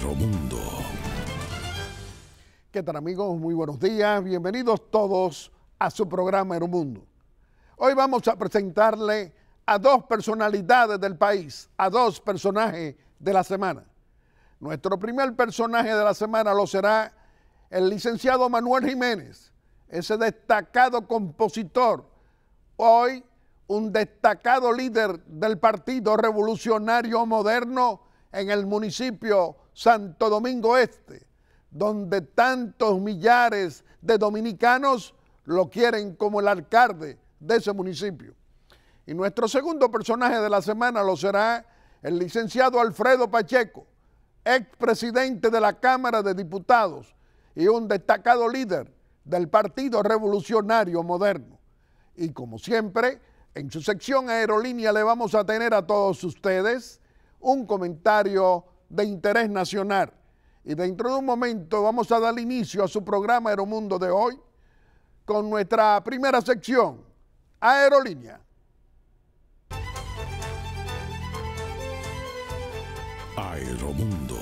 Mundo. ¿Qué tal amigos? Muy buenos días. Bienvenidos todos a su programa Mundo. Hoy vamos a presentarle a dos personalidades del país, a dos personajes de la semana. Nuestro primer personaje de la semana lo será el licenciado Manuel Jiménez, ese destacado compositor, hoy un destacado líder del Partido Revolucionario Moderno en el municipio Santo Domingo Este, donde tantos millares de dominicanos lo quieren como el alcalde de ese municipio. Y nuestro segundo personaje de la semana lo será el licenciado Alfredo Pacheco, expresidente de la Cámara de Diputados y un destacado líder del Partido Revolucionario Moderno. Y como siempre, en su sección aerolínea le vamos a tener a todos ustedes un comentario de interés nacional. Y dentro de un momento vamos a dar inicio a su programa Aeromundo de hoy con nuestra primera sección, Aerolínea. Aeromundo.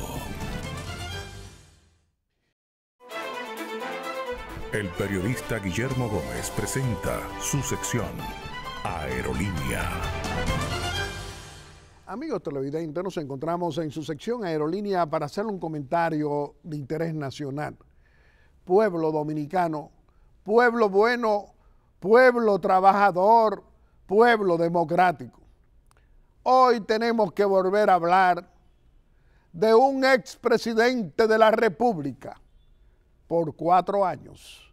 El periodista Guillermo Gómez presenta su sección Aerolínea. Amigos televidentes, nos encontramos en su sección Aerolínea para hacer un comentario de interés nacional. Pueblo dominicano, pueblo bueno, pueblo trabajador, pueblo democrático. Hoy tenemos que volver a hablar de un expresidente de la República por cuatro años,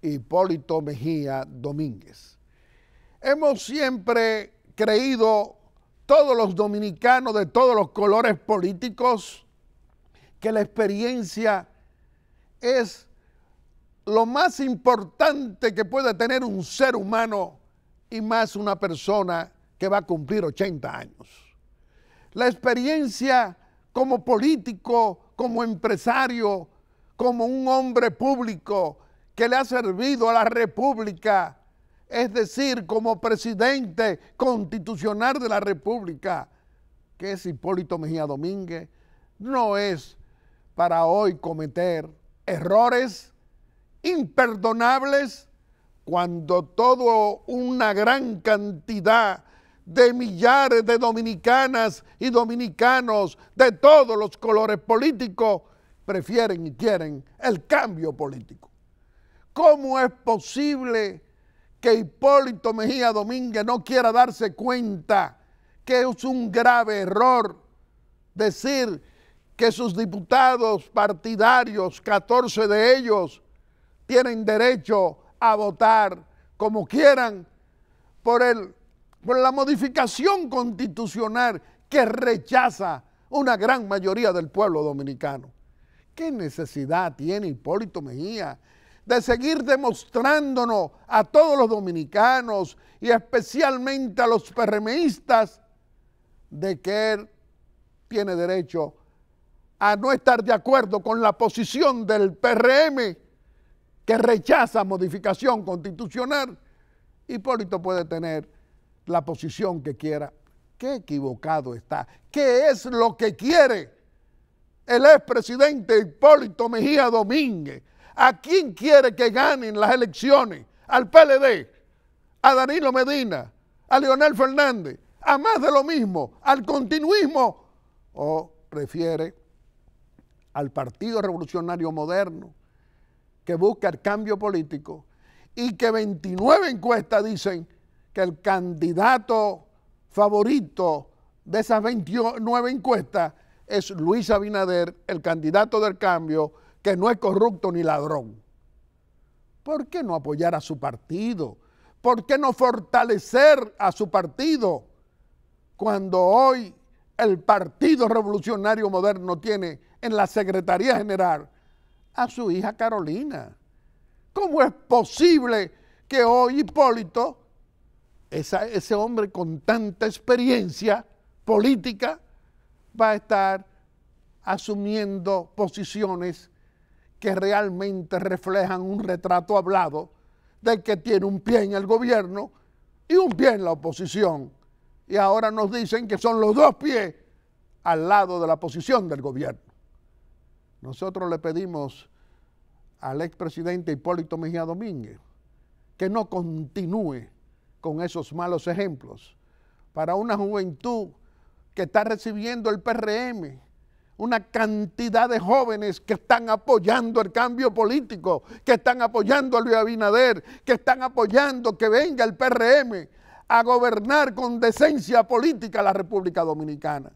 Hipólito Mejía Domínguez. Hemos siempre creído todos los dominicanos de todos los colores políticos que la experiencia es lo más importante que puede tener un ser humano y más una persona que va a cumplir 80 años. La experiencia como político, como empresario, como un hombre público que le ha servido a la República es decir, como presidente constitucional de la República, que es Hipólito Mejía Domínguez, no es para hoy cometer errores imperdonables cuando toda una gran cantidad de millares de dominicanas y dominicanos de todos los colores políticos prefieren y quieren el cambio político. ¿Cómo es posible que Hipólito Mejía Domínguez no quiera darse cuenta que es un grave error decir que sus diputados partidarios, 14 de ellos, tienen derecho a votar como quieran por, por la modificación constitucional que rechaza una gran mayoría del pueblo dominicano. ¿Qué necesidad tiene Hipólito Mejía de seguir demostrándonos a todos los dominicanos y especialmente a los PRMistas de que él tiene derecho a no estar de acuerdo con la posición del PRM que rechaza modificación constitucional. Hipólito puede tener la posición que quiera. Qué equivocado está. ¿Qué es lo que quiere el expresidente Hipólito Mejía Domínguez? ¿A quién quiere que ganen las elecciones? ¿Al PLD? ¿A Danilo Medina? ¿A Leonel Fernández? ¿A más de lo mismo? ¿Al continuismo? ¿O prefiere al Partido Revolucionario Moderno que busca el cambio político y que 29 encuestas dicen que el candidato favorito de esas 29 encuestas es Luis Abinader, el candidato del cambio? que no es corrupto ni ladrón. ¿Por qué no apoyar a su partido? ¿Por qué no fortalecer a su partido cuando hoy el Partido Revolucionario Moderno tiene en la Secretaría General a su hija Carolina? ¿Cómo es posible que hoy Hipólito, ese hombre con tanta experiencia política, va a estar asumiendo posiciones que realmente reflejan un retrato hablado del que tiene un pie en el gobierno y un pie en la oposición. Y ahora nos dicen que son los dos pies al lado de la posición del gobierno. Nosotros le pedimos al expresidente Hipólito Mejía Domínguez que no continúe con esos malos ejemplos para una juventud que está recibiendo el PRM, una cantidad de jóvenes que están apoyando el cambio político, que están apoyando a Luis Abinader, que están apoyando que venga el PRM a gobernar con decencia política la República Dominicana,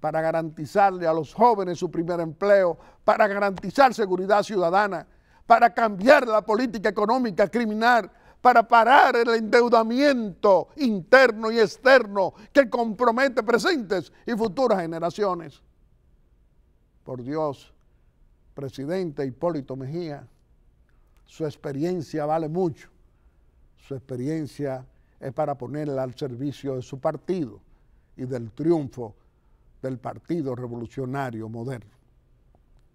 para garantizarle a los jóvenes su primer empleo, para garantizar seguridad ciudadana, para cambiar la política económica criminal, para parar el endeudamiento interno y externo que compromete presentes y futuras generaciones por Dios, presidente Hipólito Mejía, su experiencia vale mucho. Su experiencia es para ponerla al servicio de su partido y del triunfo del Partido Revolucionario Moderno.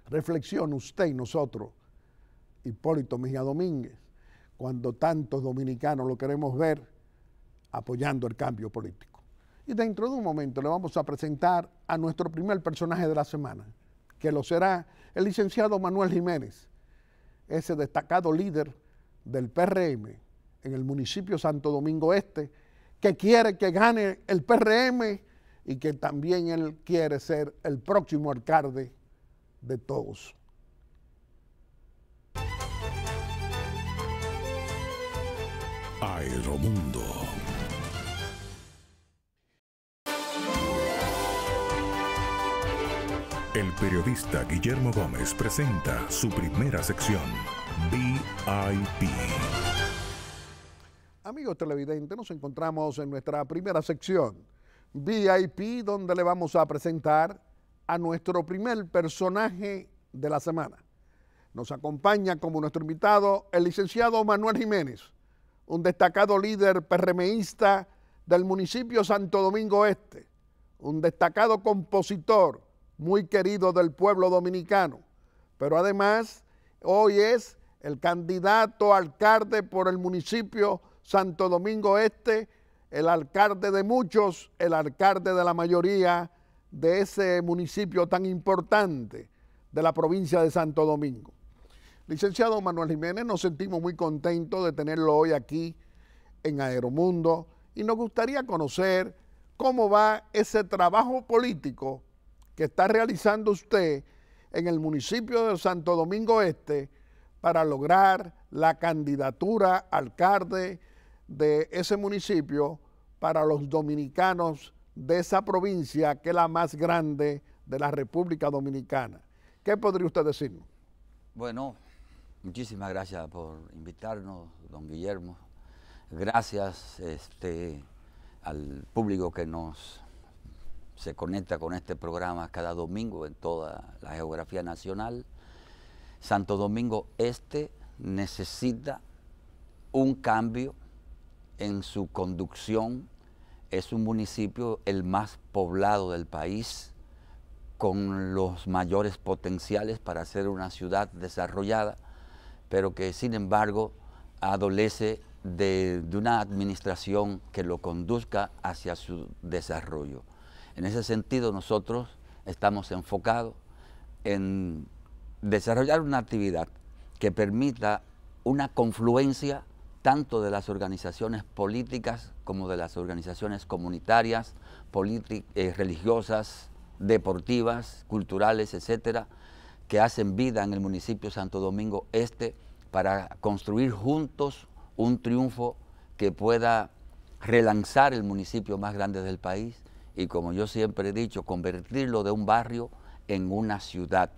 Reflexione usted y nosotros, Hipólito Mejía Domínguez, cuando tantos dominicanos lo queremos ver apoyando el cambio político. Y dentro de un momento le vamos a presentar a nuestro primer personaje de la semana que lo será el licenciado Manuel Jiménez, ese destacado líder del PRM en el municipio Santo Domingo Este, que quiere que gane el PRM y que también él quiere ser el próximo alcalde de todos. Aeromundo. El periodista Guillermo Gómez presenta su primera sección, VIP. Amigos televidentes, nos encontramos en nuestra primera sección, VIP, donde le vamos a presentar a nuestro primer personaje de la semana. Nos acompaña como nuestro invitado el licenciado Manuel Jiménez, un destacado líder PRMista del municipio Santo Domingo Este, un destacado compositor, muy querido del pueblo dominicano, pero además hoy es el candidato alcalde por el municipio Santo Domingo Este, el alcalde de muchos, el alcalde de la mayoría de ese municipio tan importante de la provincia de Santo Domingo. Licenciado Manuel Jiménez, nos sentimos muy contentos de tenerlo hoy aquí en Aeromundo y nos gustaría conocer cómo va ese trabajo político que está realizando usted en el municipio de Santo Domingo Este para lograr la candidatura alcalde de ese municipio para los dominicanos de esa provincia que es la más grande de la República Dominicana. ¿Qué podría usted decirnos? Bueno, muchísimas gracias por invitarnos, don Guillermo. Gracias este, al público que nos se conecta con este programa cada domingo en toda la geografía nacional. Santo Domingo Este necesita un cambio en su conducción. Es un municipio el más poblado del país, con los mayores potenciales para ser una ciudad desarrollada, pero que sin embargo adolece de, una administración que lo conduzca hacia su desarrollo. En ese sentido nosotros estamos enfocados en desarrollar una actividad que permita una confluencia tanto de las organizaciones políticas como de las organizaciones comunitarias, eh, religiosas, deportivas, culturales, etcétera, que hacen vida en el municipio Santo Domingo Este para construir juntos un triunfo que pueda relanzar el municipio más grande del país, y como yo siempre he dicho, convertirlo de un barrio en una ciudad.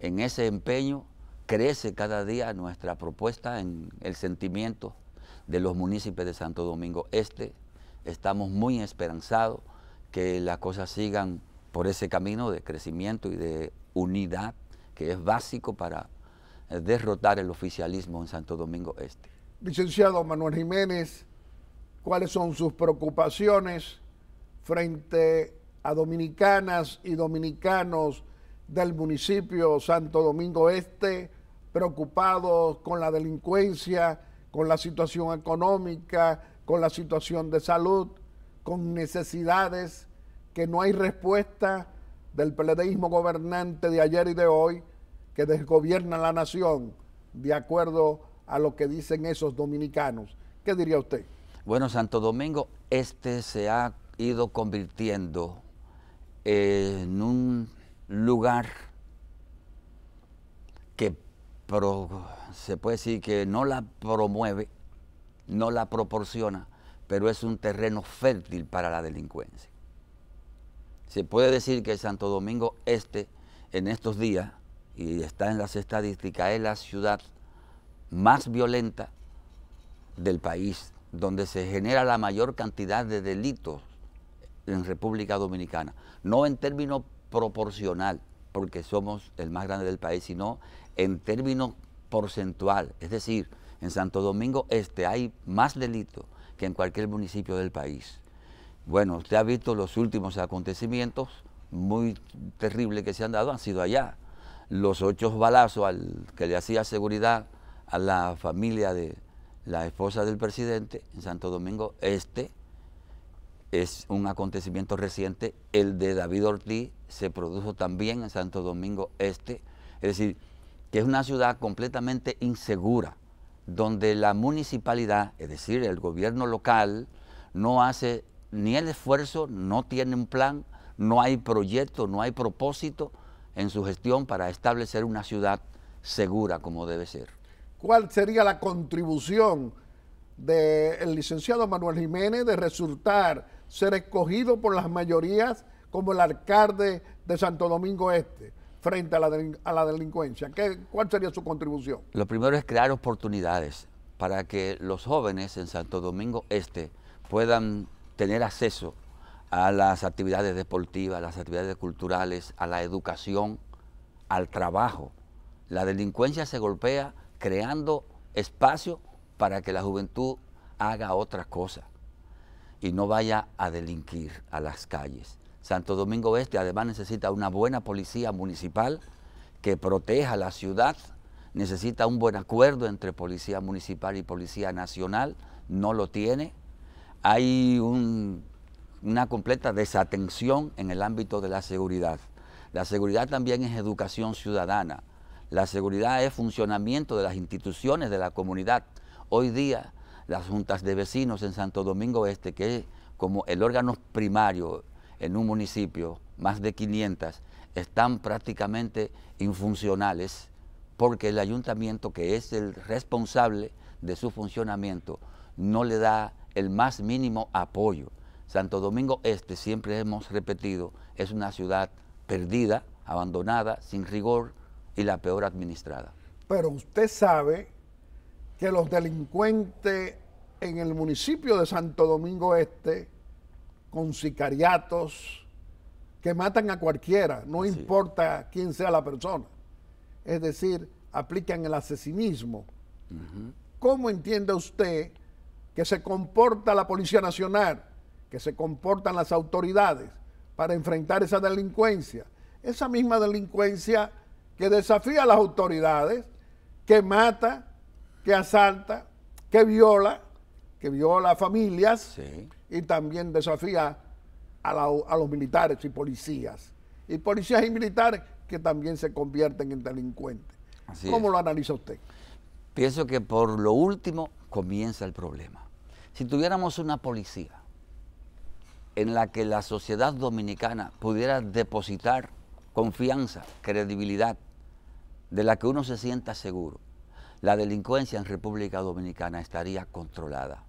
En ese empeño crece cada día nuestra propuesta en el sentimiento de los municipios de Santo Domingo Este. Estamos muy esperanzados que las cosas sigan por ese camino de crecimiento y de unidad que es básico para eh, derrotar el oficialismo en Santo Domingo Este. Licenciado Manuel Jiménez, ¿cuáles son sus preocupaciones? frente a dominicanas y dominicanos del municipio Santo Domingo Este, preocupados con la delincuencia, con la situación económica, con la situación de salud, con necesidades que no hay respuesta del pledeísmo gobernante de ayer y de hoy, que desgobierna la nación, de acuerdo a lo que dicen esos dominicanos. ¿Qué diría usted? Bueno, Santo Domingo, este se ha ido convirtiendo en un lugar que se puede decir que no la promueve, no la proporciona, pero es un terreno fértil para la delincuencia. Se puede decir que Santo Domingo Este en estos días, y está en las estadísticas, es la ciudad más violenta del país, donde se genera la mayor cantidad de delitos en República Dominicana. No en términos proporcional, porque somos el más grande del país, sino en términos porcentual. Es decir, en Santo Domingo Este hay más delitos que en cualquier municipio del país. Bueno, usted ha visto los últimos acontecimientos muy terribles que se han dado, han sido allá. Los ocho balazos al, que le hacía seguridad a la familia de la esposa del presidente en Santo Domingo Este, es un acontecimiento reciente. El de David Ortiz se produjo también en Santo Domingo Este. Es decir, que es una ciudad completamente insegura, donde la municipalidad, es decir, el gobierno local, no hace ni el esfuerzo, no tiene un plan, no hay proyecto, no hay propósito en su gestión para establecer una ciudad segura como debe ser. ¿Cuál sería la contribución del licenciado Manuel Jiménez de resultar ser escogido por las mayorías como el alcalde de Santo Domingo Este frente a la, delincuencia? ¿Qué, ¿Cuál sería su contribución? Lo primero es crear oportunidades para que los jóvenes en Santo Domingo Este puedan tener acceso a las actividades deportivas, a las actividades culturales, a la educación, al trabajo. La delincuencia se golpea creando espacio para que la juventud haga otras cosas y no vaya a delinquir a las calles. Santo Domingo Este además necesita una buena policía municipal que proteja la ciudad, necesita un buen acuerdo entre policía municipal y policía nacional, no lo tiene. Hay una completa desatención en el ámbito de la seguridad. La seguridad también es educación ciudadana. La seguridad es funcionamiento de las instituciones de la comunidad. Hoy día las juntas de vecinos en Santo Domingo Este, que es como el órgano primario en un municipio, más de 500, están prácticamente infuncionales porque el ayuntamiento, que es el responsable de su funcionamiento, no le da el más mínimo apoyo. Santo Domingo Este, siempre hemos repetido, es una ciudad perdida, abandonada, sin rigor y la peor administrada. Pero usted sabe que los delincuentes en el municipio de Santo Domingo Este con sicariatos que matan a cualquiera, no importa quién sea la persona. Es decir, aplican el asesinismo. ¿Cómo entiende usted que se comporta la Policía Nacional, que se comportan las autoridades para enfrentar esa delincuencia? Esa misma delincuencia que desafía a las autoridades, que mata, que asalta, que viola que viola familias y también desafía a, los militares y policías. Y policías y militares que también se convierten en delincuentes. ¿Cómo lo analiza usted? Pienso que por lo último comienza el problema. Si tuviéramos una policía en la que la sociedad dominicana pudiera depositar confianza, credibilidad, de la que uno se sienta seguro, la delincuencia en República Dominicana estaría controlada.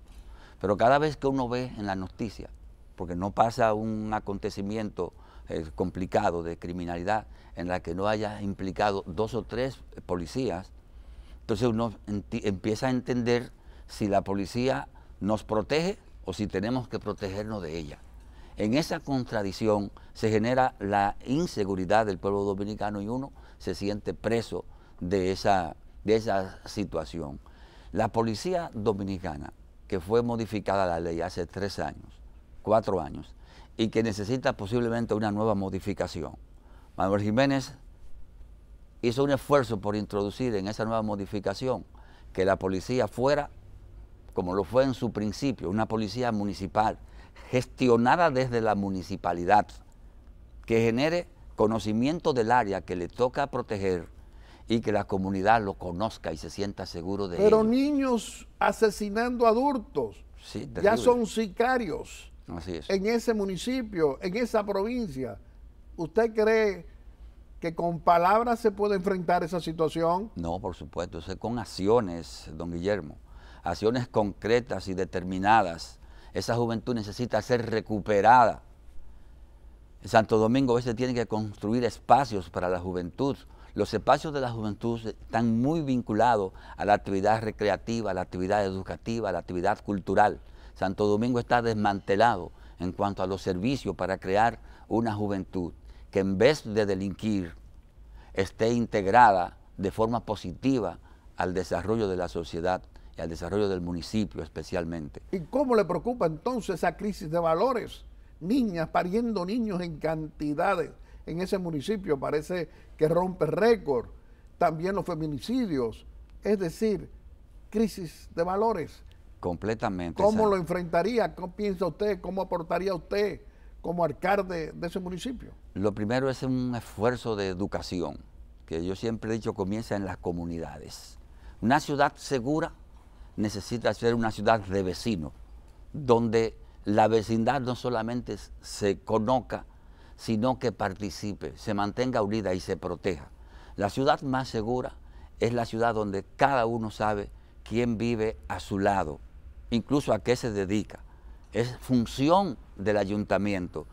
Pero cada vez que uno ve en la noticia, porque no pasa un acontecimiento eh, complicado de criminalidad en la que no haya implicado dos o tres policías, entonces uno empieza a entender si la policía nos protege o si tenemos que protegernos de ella. En esa contradicción se genera la inseguridad del pueblo dominicano y uno se siente preso de esa, de esa situación. La policía dominicana que fue modificada la ley hace tres años, cuatro años, y que necesita posiblemente una nueva modificación. Manuel Jiménez hizo un esfuerzo por introducir en esa nueva modificación que la policía fuera, como lo fue en su principio, una policía municipal, gestionada desde la municipalidad, que genere conocimiento del área que le toca proteger y que la comunidad lo conozca y se sienta seguro de Pero niños asesinando adultos sí, ya son sicarios Así es. en ese municipio, en esa provincia. ¿Usted cree que con palabras se puede enfrentar esa situación? No, por supuesto, con acciones, don Guillermo, acciones concretas y determinadas. Esa juventud necesita ser recuperada. En Santo Domingo a veces tiene que construir espacios para la juventud, los espacios de la juventud están muy vinculados a la actividad recreativa, a la actividad educativa, a la actividad cultural. Santo Domingo está desmantelado en cuanto a los servicios para crear una juventud que en vez de delinquir esté integrada de forma positiva al desarrollo de la sociedad y al desarrollo del municipio especialmente. ¿Y cómo le preocupa entonces esa crisis de valores? Niñas pariendo niños en cantidades en ese municipio, parece que rompe récord. También los feminicidios, es decir, crisis de valores. Completamente. ¿Cómo lo enfrentaría? ¿Cómo piensa usted? ¿Cómo aportaría usted como alcalde de ese municipio? Lo primero es un esfuerzo de educación, que yo siempre he dicho comienza en las comunidades. Una ciudad segura necesita ser una ciudad de vecinos, donde la vecindad no solamente se conozca, sino que participe, se mantenga unida y se proteja. La ciudad más segura es la ciudad donde cada uno sabe quién vive a su lado, incluso a qué se dedica. Es función del ayuntamiento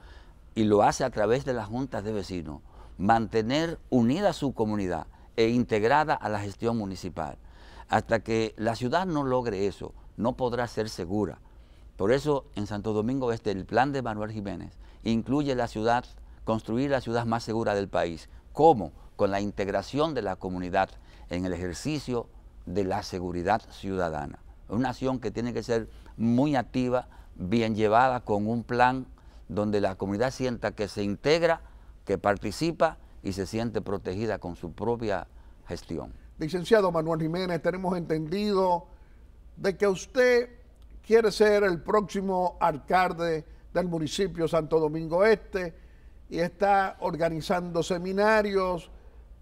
y lo hace a través de las juntas de vecinos, mantener unida su comunidad e integrada a la gestión municipal. Hasta que la ciudad no logre eso, no podrá ser segura. Por eso en Santo Domingo Este el plan de Manuel Jiménez incluye la ciudad, construir la ciudad más segura del país. ¿Cómo? Con la integración de la comunidad en el ejercicio de la seguridad ciudadana. Una acción que tiene que ser muy activa, bien llevada, con un plan donde la comunidad sienta que se integra, que participa y se siente protegida con su propia gestión. Licenciado Manuel Jiménez, tenemos entendido de que usted quiere ser el próximo alcalde del municipio Santo Domingo Este y está organizando seminarios,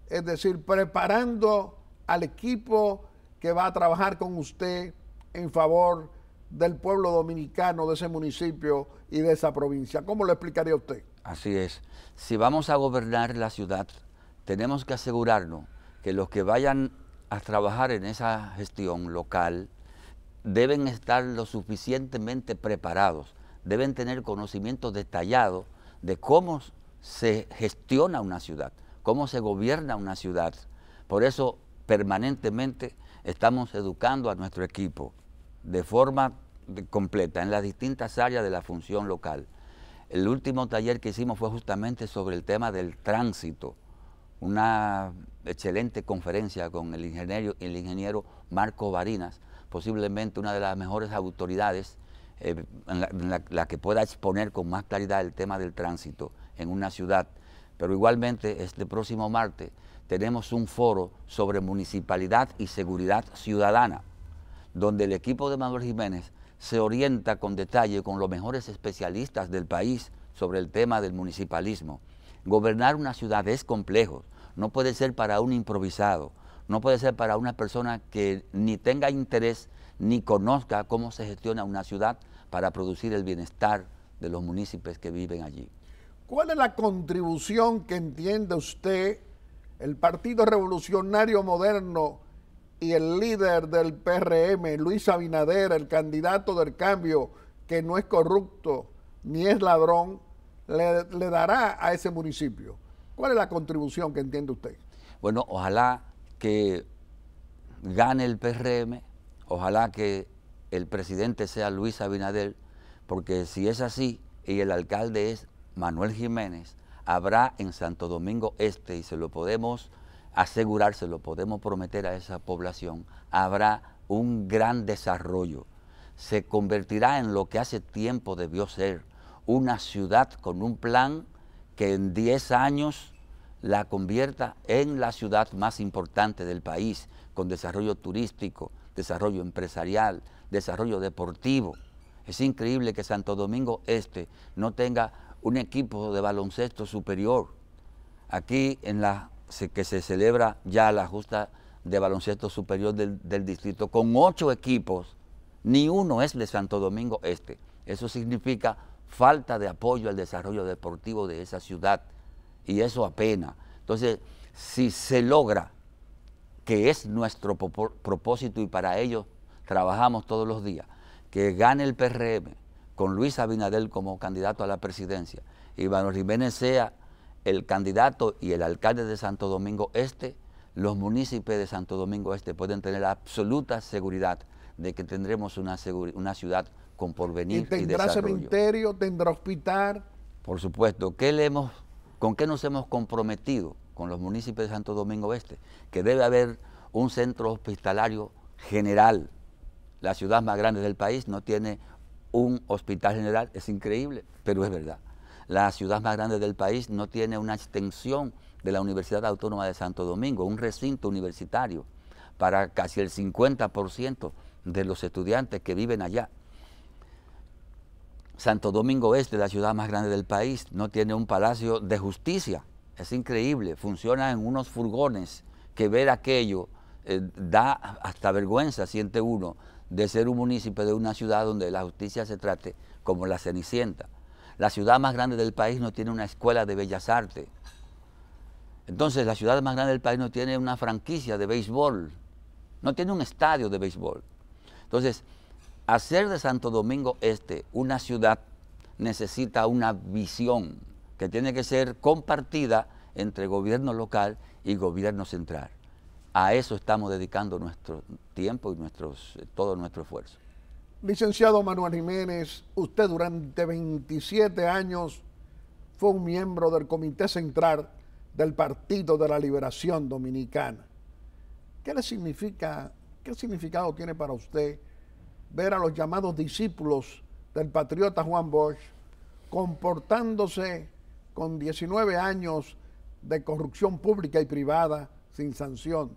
es decir, preparando al equipo que va a trabajar con usted en favor del pueblo dominicano de ese municipio y de esa provincia. ¿Cómo lo explicaría usted? Así es. Si vamos a gobernar la ciudad, tenemos que asegurarnos que los que vayan a trabajar en esa gestión local deben estar lo suficientemente preparados deben tener conocimiento detallado de cómo se gestiona una ciudad, cómo se gobierna una ciudad. Por eso permanentemente estamos educando a nuestro equipo de forma completa en las distintas áreas de la función local. El último taller que hicimos fue justamente sobre el tema del tránsito, una excelente conferencia con el ingeniero, el ingeniero Marco Varinas, posiblemente una de las mejores autoridades eh, la, que pueda exponer con más claridad el tema del tránsito en una ciudad. Pero igualmente, este próximo martes tenemos un foro sobre municipalidad y seguridad ciudadana, donde el equipo de Manuel Jiménez se orienta con detalle con los mejores especialistas del país sobre el tema del municipalismo. Gobernar una ciudad es complejo, no puede ser para un improvisado, no puede ser para una persona que ni tenga interés ni conozca cómo se gestiona una ciudad para producir el bienestar de los municipios que viven allí. ¿Cuál es la contribución que entiende usted el Partido Revolucionario Moderno y el líder del PRM, Luis Abinader, el candidato del cambio, que no es corrupto ni es ladrón, le, le dará a ese municipio? ¿Cuál es la contribución que entiende usted? Bueno, ojalá que gane el PRM Ojalá que el presidente sea Luis Abinader, porque si es así y el alcalde es Manuel Jiménez, habrá en Santo Domingo Este, y se lo podemos asegurar, se lo podemos prometer a esa población, habrá un gran desarrollo. Se convertirá en lo que hace tiempo debió ser, una ciudad con un plan que en 10 años la convierta en la ciudad más importante del país, con desarrollo turístico, desarrollo empresarial, desarrollo deportivo. Es increíble que Santo Domingo Este no tenga un equipo de baloncesto superior. Aquí en la que se celebra ya la justa de baloncesto superior del, distrito con ocho equipos, ni uno es de Santo Domingo Este. Eso significa falta de apoyo al desarrollo deportivo de esa ciudad y eso apena. Entonces, si se logra que es nuestro propósito y para ello trabajamos todos los días, que gane el PRM con Luis Abinadel como candidato a la presidencia y Manuel Jiménez sea el candidato y el alcalde de Santo Domingo Este, los municipios de Santo Domingo Este pueden tener la absoluta seguridad de que tendremos una, una ciudad con porvenir y, tendrá y cementerio, tendrá hospital. Por supuesto, ¿con qué nos hemos comprometido? con los municipios de Santo Domingo Oeste, que debe haber un centro hospitalario general. La ciudad más grande del país no tiene un hospital general, es increíble, pero es verdad. La ciudad más grande del país no tiene una extensión de la Universidad Autónoma de Santo Domingo, un recinto universitario para casi el 50% de los estudiantes que viven allá. Santo Domingo Oeste, la ciudad más grande del país, no tiene un palacio de justicia es increíble, funciona en unos furgones que ver aquello eh, da hasta vergüenza, siente uno, de ser un municipio de una ciudad donde la justicia se trate como la Cenicienta. La ciudad más grande del país no tiene una escuela de bellas artes. Entonces la ciudad más grande del país no tiene una franquicia de béisbol, no tiene un estadio de béisbol. Entonces, hacer de Santo Domingo Este una ciudad necesita una visión que tiene que ser compartida entre gobierno local y gobierno central. A eso estamos dedicando nuestro tiempo y nuestros, eh, todo nuestro esfuerzo. Licenciado Manuel Jiménez, usted durante 27 años fue un miembro del Comité Central del Partido de la Liberación Dominicana. ¿Qué le significa, qué significado tiene para usted ver a los llamados discípulos del patriota Juan Bosch comportándose con 19 años de corrupción pública y privada sin sanción,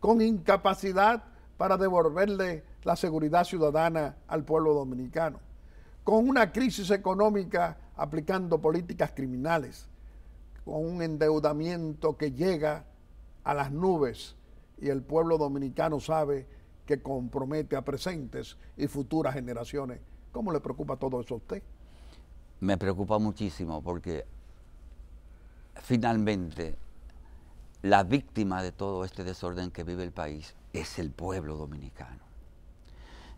con incapacidad para devolverle la seguridad ciudadana al pueblo dominicano, con una crisis económica aplicando políticas criminales, con un endeudamiento que llega a las nubes y el pueblo dominicano sabe que compromete a presentes y futuras generaciones. ¿Cómo le preocupa todo eso a usted? Me preocupa muchísimo porque finalmente, la víctima de todo este desorden que vive el país es el pueblo dominicano.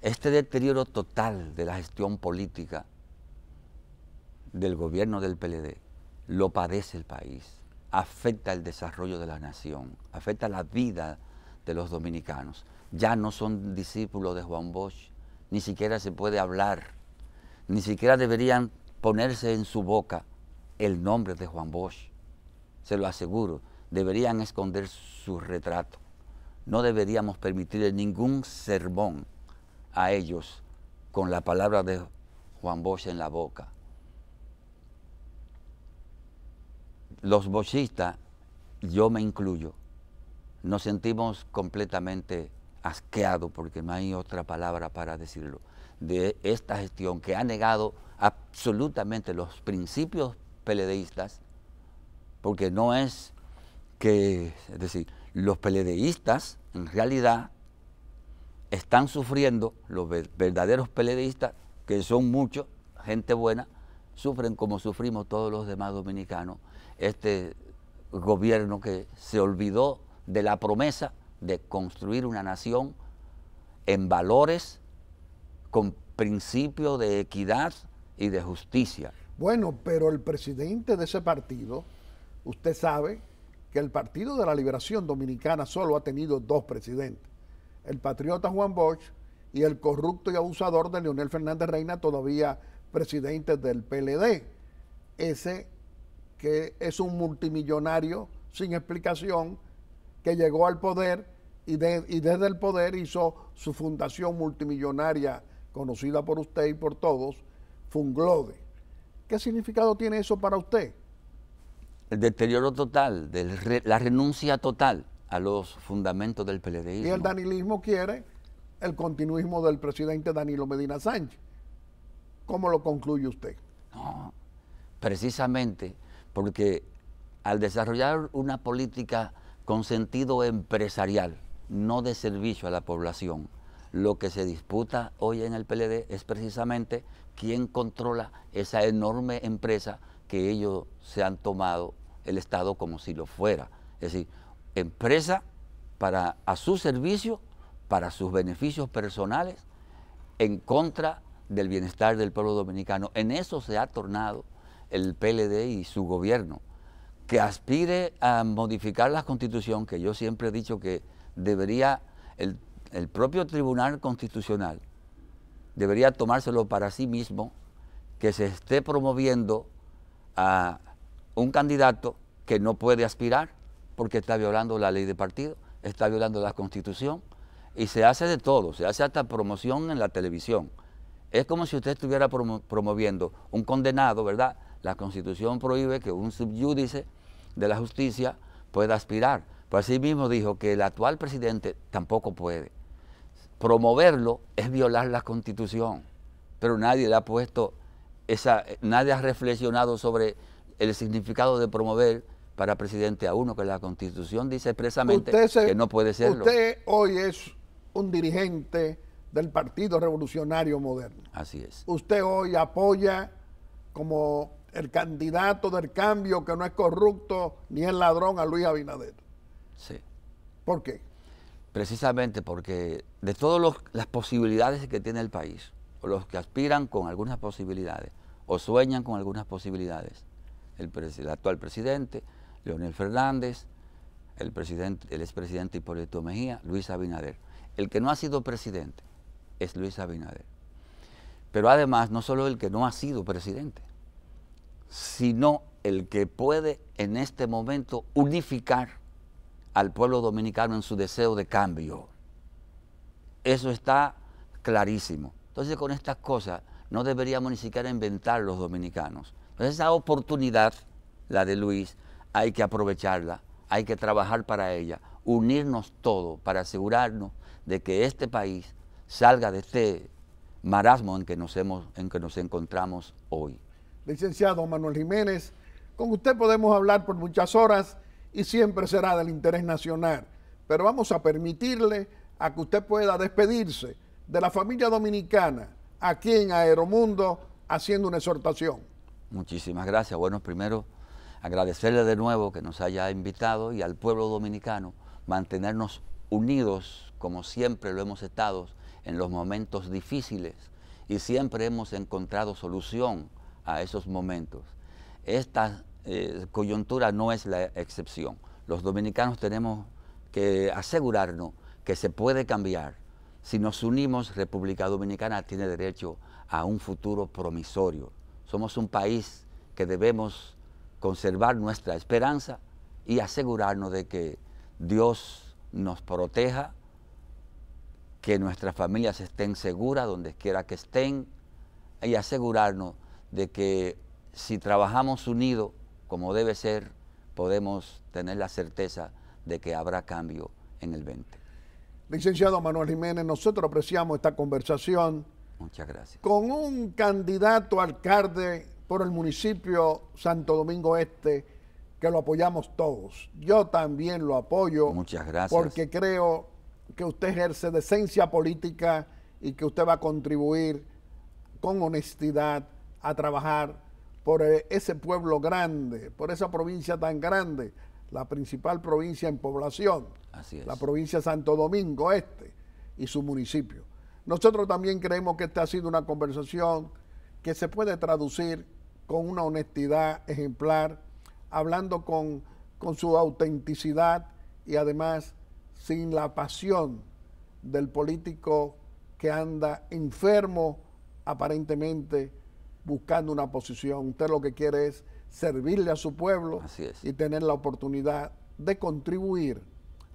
Este deterioro total de la gestión política del gobierno del PLD lo padece el país, afecta el desarrollo de la nación, afecta la vida de los dominicanos. Ya no son discípulos de Juan Bosch, ni siquiera se puede hablar, ni siquiera deberían ponerse en su boca el nombre de Juan Bosch se lo aseguro, deberían esconder su retrato. No deberíamos permitir ningún sermón a ellos con la palabra de Juan Bosch en la boca. Los boschistas, yo me incluyo, nos sentimos completamente asqueados, porque no hay otra palabra para decirlo, de esta gestión que ha negado absolutamente los principios peledeístas porque no es que, es decir, los peledeístas en realidad están sufriendo, los verdaderos peledeístas, que son muchos, gente buena, sufren como sufrimos todos los demás dominicanos. Este gobierno que se olvidó de la promesa de construir una nación en valores, con principios de equidad y de justicia. Bueno, pero el presidente de ese partido, Usted sabe que el Partido de la Liberación Dominicana solo ha tenido dos presidentes, el patriota Juan Bosch y el corrupto y abusador de Leonel Fernández Reina, todavía presidente del PLD. Ese que es un multimillonario sin explicación que llegó al poder y, desde el poder hizo su fundación multimillonaria conocida por usted y por todos, Funglode. ¿Qué significado tiene eso para usted? el deterioro total, la renuncia total a los fundamentos del PLD. Y el danilismo quiere el continuismo del presidente Danilo Medina Sánchez. ¿Cómo lo concluye usted? No, precisamente porque al desarrollar una política con sentido empresarial, no de servicio a la población, lo que se disputa hoy en el PLD es precisamente quién controla esa enorme empresa que ellos se han tomado el Estado como si lo fuera. Es decir, empresa para, a su servicio, para sus beneficios personales, en contra del bienestar del pueblo dominicano. En eso se ha tornado el PLD y su gobierno, que aspire a modificar la constitución, que yo siempre he dicho que debería el, el propio Tribunal Constitucional debería tomárselo para sí mismo, que se esté promoviendo a un candidato que no puede aspirar porque está violando la ley de partido, está violando la constitución y se hace de todo, se hace hasta promoción en la televisión. Es como si usted estuviera promoviendo un condenado, ¿verdad? La constitución prohíbe que un subyúdice de la justicia pueda aspirar. por pues así mismo dijo que el actual presidente tampoco puede. Promoverlo es violar la constitución, pero nadie le ha puesto esa, eh, nadie ha reflexionado sobre el significado de promover para presidente a uno, que la constitución dice expresamente que no puede serlo. Usted hoy es un dirigente del Partido Revolucionario Moderno. Así es. Usted hoy apoya como el candidato del cambio que no es corrupto ni es ladrón a Luis Abinader. Sí. ¿Por qué? Precisamente porque de todas las posibilidades que tiene el país, o los que aspiran con algunas posibilidades, o sueñan con algunas posibilidades, el, actual presidente, Leonel Fernández, el, presidente, el expresidente Hipólito Mejía, Luis Abinader. El que no ha sido presidente es Luis Abinader. Pero además, no solo el que no ha sido presidente, sino el que puede en este momento unificar al pueblo dominicano en su deseo de cambio. Eso está clarísimo. Entonces, con estas cosas no deberíamos ni siquiera inventar los dominicanos esa oportunidad, la de Luis, hay que aprovecharla, hay que trabajar para ella, unirnos todos para asegurarnos de que este país salga de este marasmo en que nos, hemos, en que nos encontramos hoy. Licenciado Manuel Jiménez, con usted podemos hablar por muchas horas y siempre será del interés nacional, pero vamos a permitirle a que usted pueda despedirse de la familia dominicana aquí en Aeromundo haciendo una exhortación. Muchísimas gracias. Bueno, primero agradecerle de nuevo que nos haya invitado y al pueblo dominicano mantenernos unidos como siempre lo hemos estado en los momentos difíciles y siempre hemos encontrado solución a esos momentos. Esta eh, coyuntura no es la excepción. Los dominicanos tenemos que asegurarnos que se puede cambiar. Si nos unimos, República Dominicana tiene derecho a un futuro promisorio. Somos un país que debemos conservar nuestra esperanza y asegurarnos de que Dios nos proteja, que nuestras familias estén seguras donde quiera que estén y asegurarnos de que si trabajamos unidos como debe ser, podemos tener la certeza de que habrá cambio en el 20. Licenciado Manuel Jiménez, nosotros apreciamos esta conversación. Muchas gracias. Con un candidato alcalde por el municipio Santo Domingo Este, que lo apoyamos todos. Yo también lo apoyo. Muchas gracias. Porque creo que usted ejerce decencia política y que usted va a contribuir con honestidad a trabajar por eh, ese pueblo grande, por esa provincia tan grande, la principal provincia en población, Así es. la provincia Santo Domingo Este y su municipio. Nosotros también creemos que esta ha sido una conversación que se puede traducir con una honestidad ejemplar, hablando con, su autenticidad y además sin la pasión del político que anda enfermo aparentemente buscando una posición. Usted lo que quiere es servirle a su pueblo y tener la oportunidad de contribuir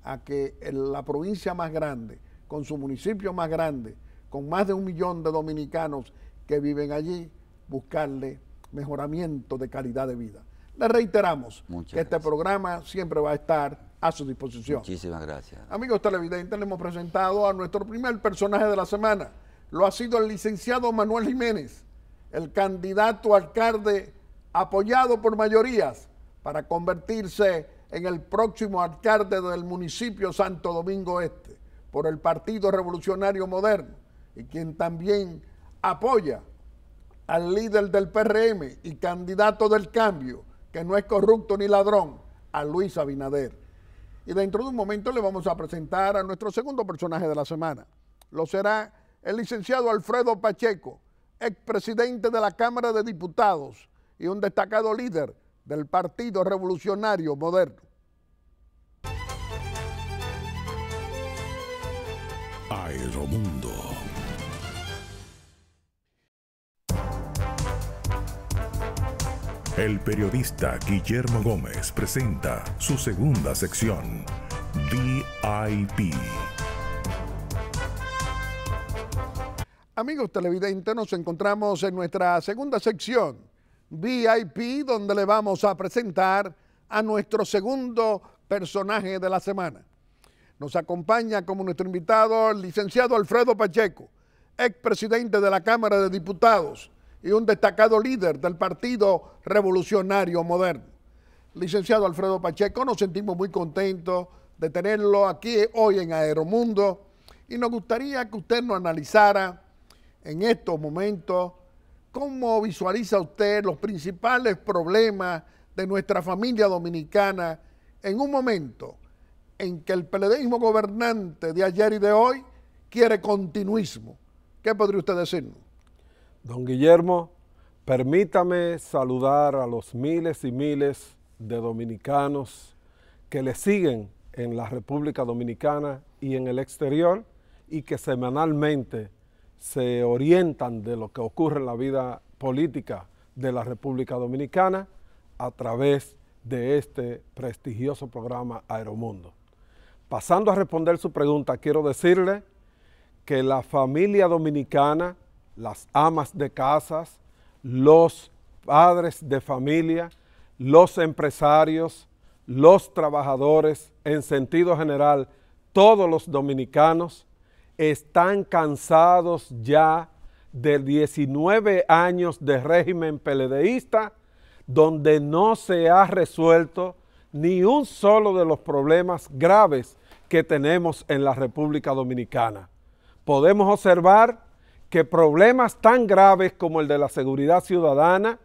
a que la provincia más grande, con su municipio más grande, con más de un millón de dominicanos que viven allí, buscarle mejoramiento de calidad de vida. Le reiteramos que este programa siempre va a estar a su disposición. Muchísimas gracias. Amigos televidentes, le hemos presentado a nuestro primer personaje de la semana. Lo ha sido el licenciado Manuel Jiménez, el candidato alcalde apoyado por mayorías para convertirse en el próximo alcalde del municipio Santo Domingo Este por el Partido Revolucionario Moderno y quien también apoya al líder del PRM y candidato del cambio, que no es corrupto ni ladrón, a Luis Abinader. Y dentro de un momento le vamos a presentar a nuestro segundo personaje de la semana. Lo será el licenciado Alfredo Pacheco, expresidente de la Cámara de Diputados y un destacado líder del Partido Revolucionario Moderno. Aeromundo El periodista Guillermo Gómez presenta su segunda sección, VIP. Amigos televidentes, nos encontramos en nuestra segunda sección, VIP, donde le vamos a presentar a nuestro segundo personaje de la semana. Nos acompaña como nuestro invitado el licenciado Alfredo Pacheco, expresidente de la Cámara de Diputados y un destacado líder del Partido Revolucionario Moderno. Licenciado Alfredo Pacheco, nos sentimos muy contentos de tenerlo aquí hoy en Aeromundo y nos gustaría que usted nos analizara en estos momentos cómo visualiza usted los principales problemas de nuestra familia dominicana en un momento en que el peledeísmo gobernante de ayer y de hoy quiere continuismo. ¿Qué podría usted decirnos? Don Guillermo, permítame saludar a los miles y miles de dominicanos que le siguen en la República Dominicana y en el exterior y que semanalmente se orientan de lo que ocurre en la vida política de la República Dominicana a través de este prestigioso programa Aeromundo. Pasando a responder su pregunta, quiero decirle que la familia dominicana las amas de casas, los padres de familia, los empresarios, los trabajadores, en sentido general, todos los dominicanos, están cansados ya de 19 años de régimen peledeísta, donde no se ha resuelto ni un solo de los problemas graves que tenemos en la República Dominicana. Podemos observar que problemas tan graves como el de la seguridad ciudadana,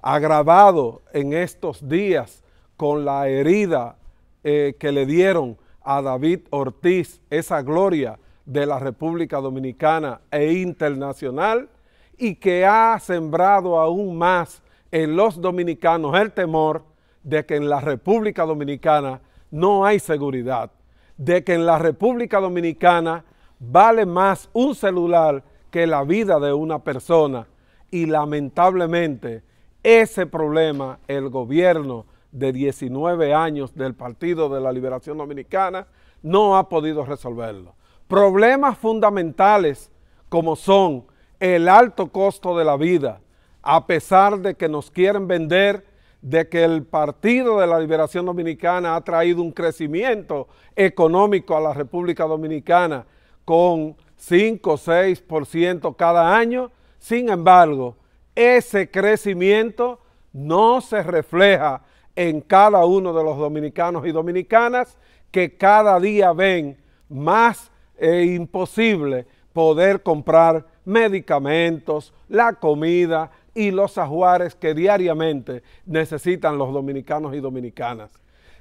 agravado en estos días con la herida eh, que le dieron a David Ortiz, esa gloria de la República Dominicana e internacional, y que ha sembrado aún más en los dominicanos el temor de que en la República Dominicana no hay seguridad, de que en la República Dominicana vale más un celular que la vida de una persona y lamentablemente ese problema el gobierno de 19 años del Partido de la Liberación Dominicana no ha podido resolverlo. Problemas fundamentales como son el alto costo de la vida, a pesar de que nos quieren vender de que el Partido de la Liberación Dominicana ha traído un crecimiento económico a la República Dominicana con 5 o 6% cada año. Sin embargo, ese crecimiento no se refleja en cada uno de los dominicanos y dominicanas que cada día ven más eh, imposible poder comprar medicamentos, la comida y los ajuares que diariamente necesitan los dominicanos y dominicanas.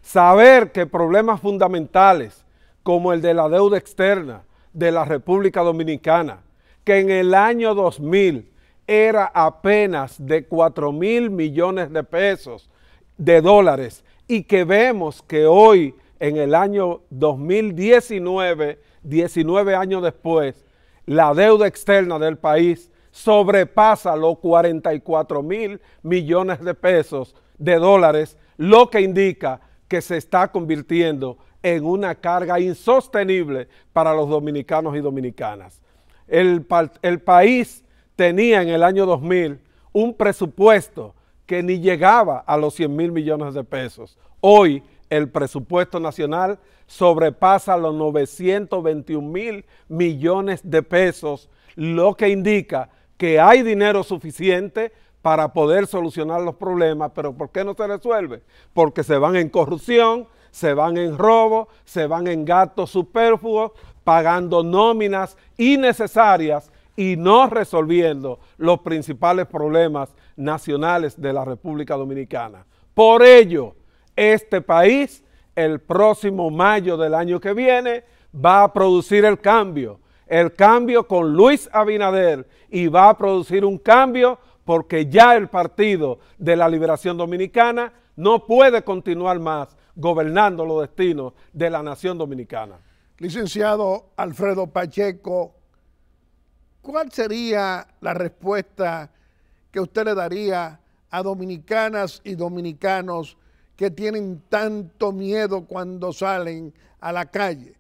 Saber que problemas fundamentales como el de la deuda externa, de la República Dominicana, que en el año 2000 era apenas de 4 mil millones de pesos, de dólares, y que vemos que hoy, en el año 2019, 19 años después, la deuda externa del país sobrepasa los 44 mil millones de pesos, de dólares, lo que indica que se está convirtiendo en una carga insostenible para los dominicanos y dominicanas. El, país tenía en el año 2000 un presupuesto que ni llegaba a los 100 mil millones de pesos. Hoy el presupuesto nacional sobrepasa los 921 mil millones de pesos, lo que indica que hay dinero suficiente para poder solucionar los problemas, pero ¿por qué no se resuelve? Porque se van en corrupción, se van en robo, se van en gatos superfluos, pagando nóminas innecesarias y no resolviendo los principales problemas nacionales de la República Dominicana. Por ello, este país, el próximo mayo del año que viene, va a producir el cambio, el cambio con Luis Abinader y va a producir un cambio porque ya el Partido de la Liberación Dominicana no puede continuar más gobernando los destinos de la nación dominicana. Licenciado Alfredo Pacheco, ¿cuál sería la respuesta que usted le daría a dominicanas y dominicanos que tienen tanto miedo cuando salen a la calle?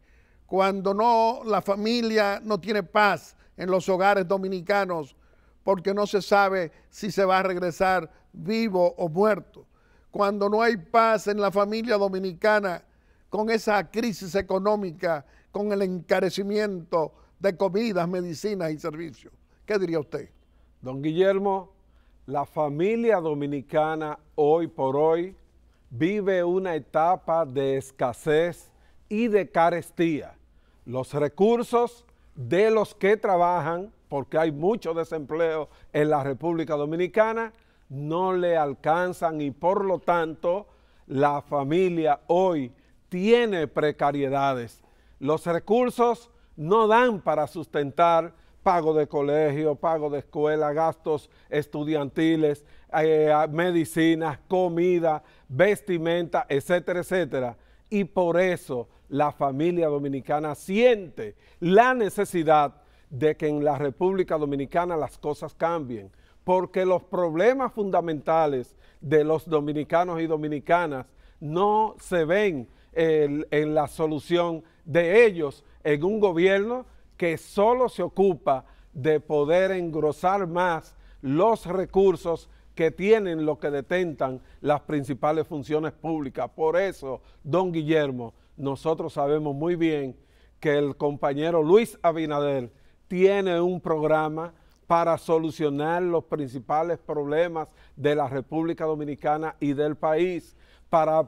Cuando no la familia no tiene paz en los hogares dominicanos porque no se sabe si se va a regresar vivo o muerto cuando no hay paz en la familia dominicana con esa crisis económica, con el encarecimiento de comidas, medicinas y servicios. ¿Qué diría usted? Don Guillermo, la familia dominicana hoy por hoy vive una etapa de escasez y de carestía. Los recursos de los que trabajan, porque hay mucho desempleo en la República Dominicana, no le alcanzan y por lo tanto la familia hoy tiene precariedades. Los recursos no dan para sustentar pago de colegio, pago de escuela, gastos estudiantiles, eh, medicinas, comida, vestimenta, etcétera, etcétera. Y por eso la familia dominicana siente la necesidad de que en la República Dominicana las cosas cambien porque los problemas fundamentales de los dominicanos y dominicanas no se ven en la solución de ellos en un gobierno que solo se ocupa de poder engrosar más los recursos que tienen los que detentan las principales funciones públicas. Por eso, don Guillermo, nosotros sabemos muy bien que el compañero Luis Abinader tiene un programa para solucionar los principales problemas de la República Dominicana y del país, para,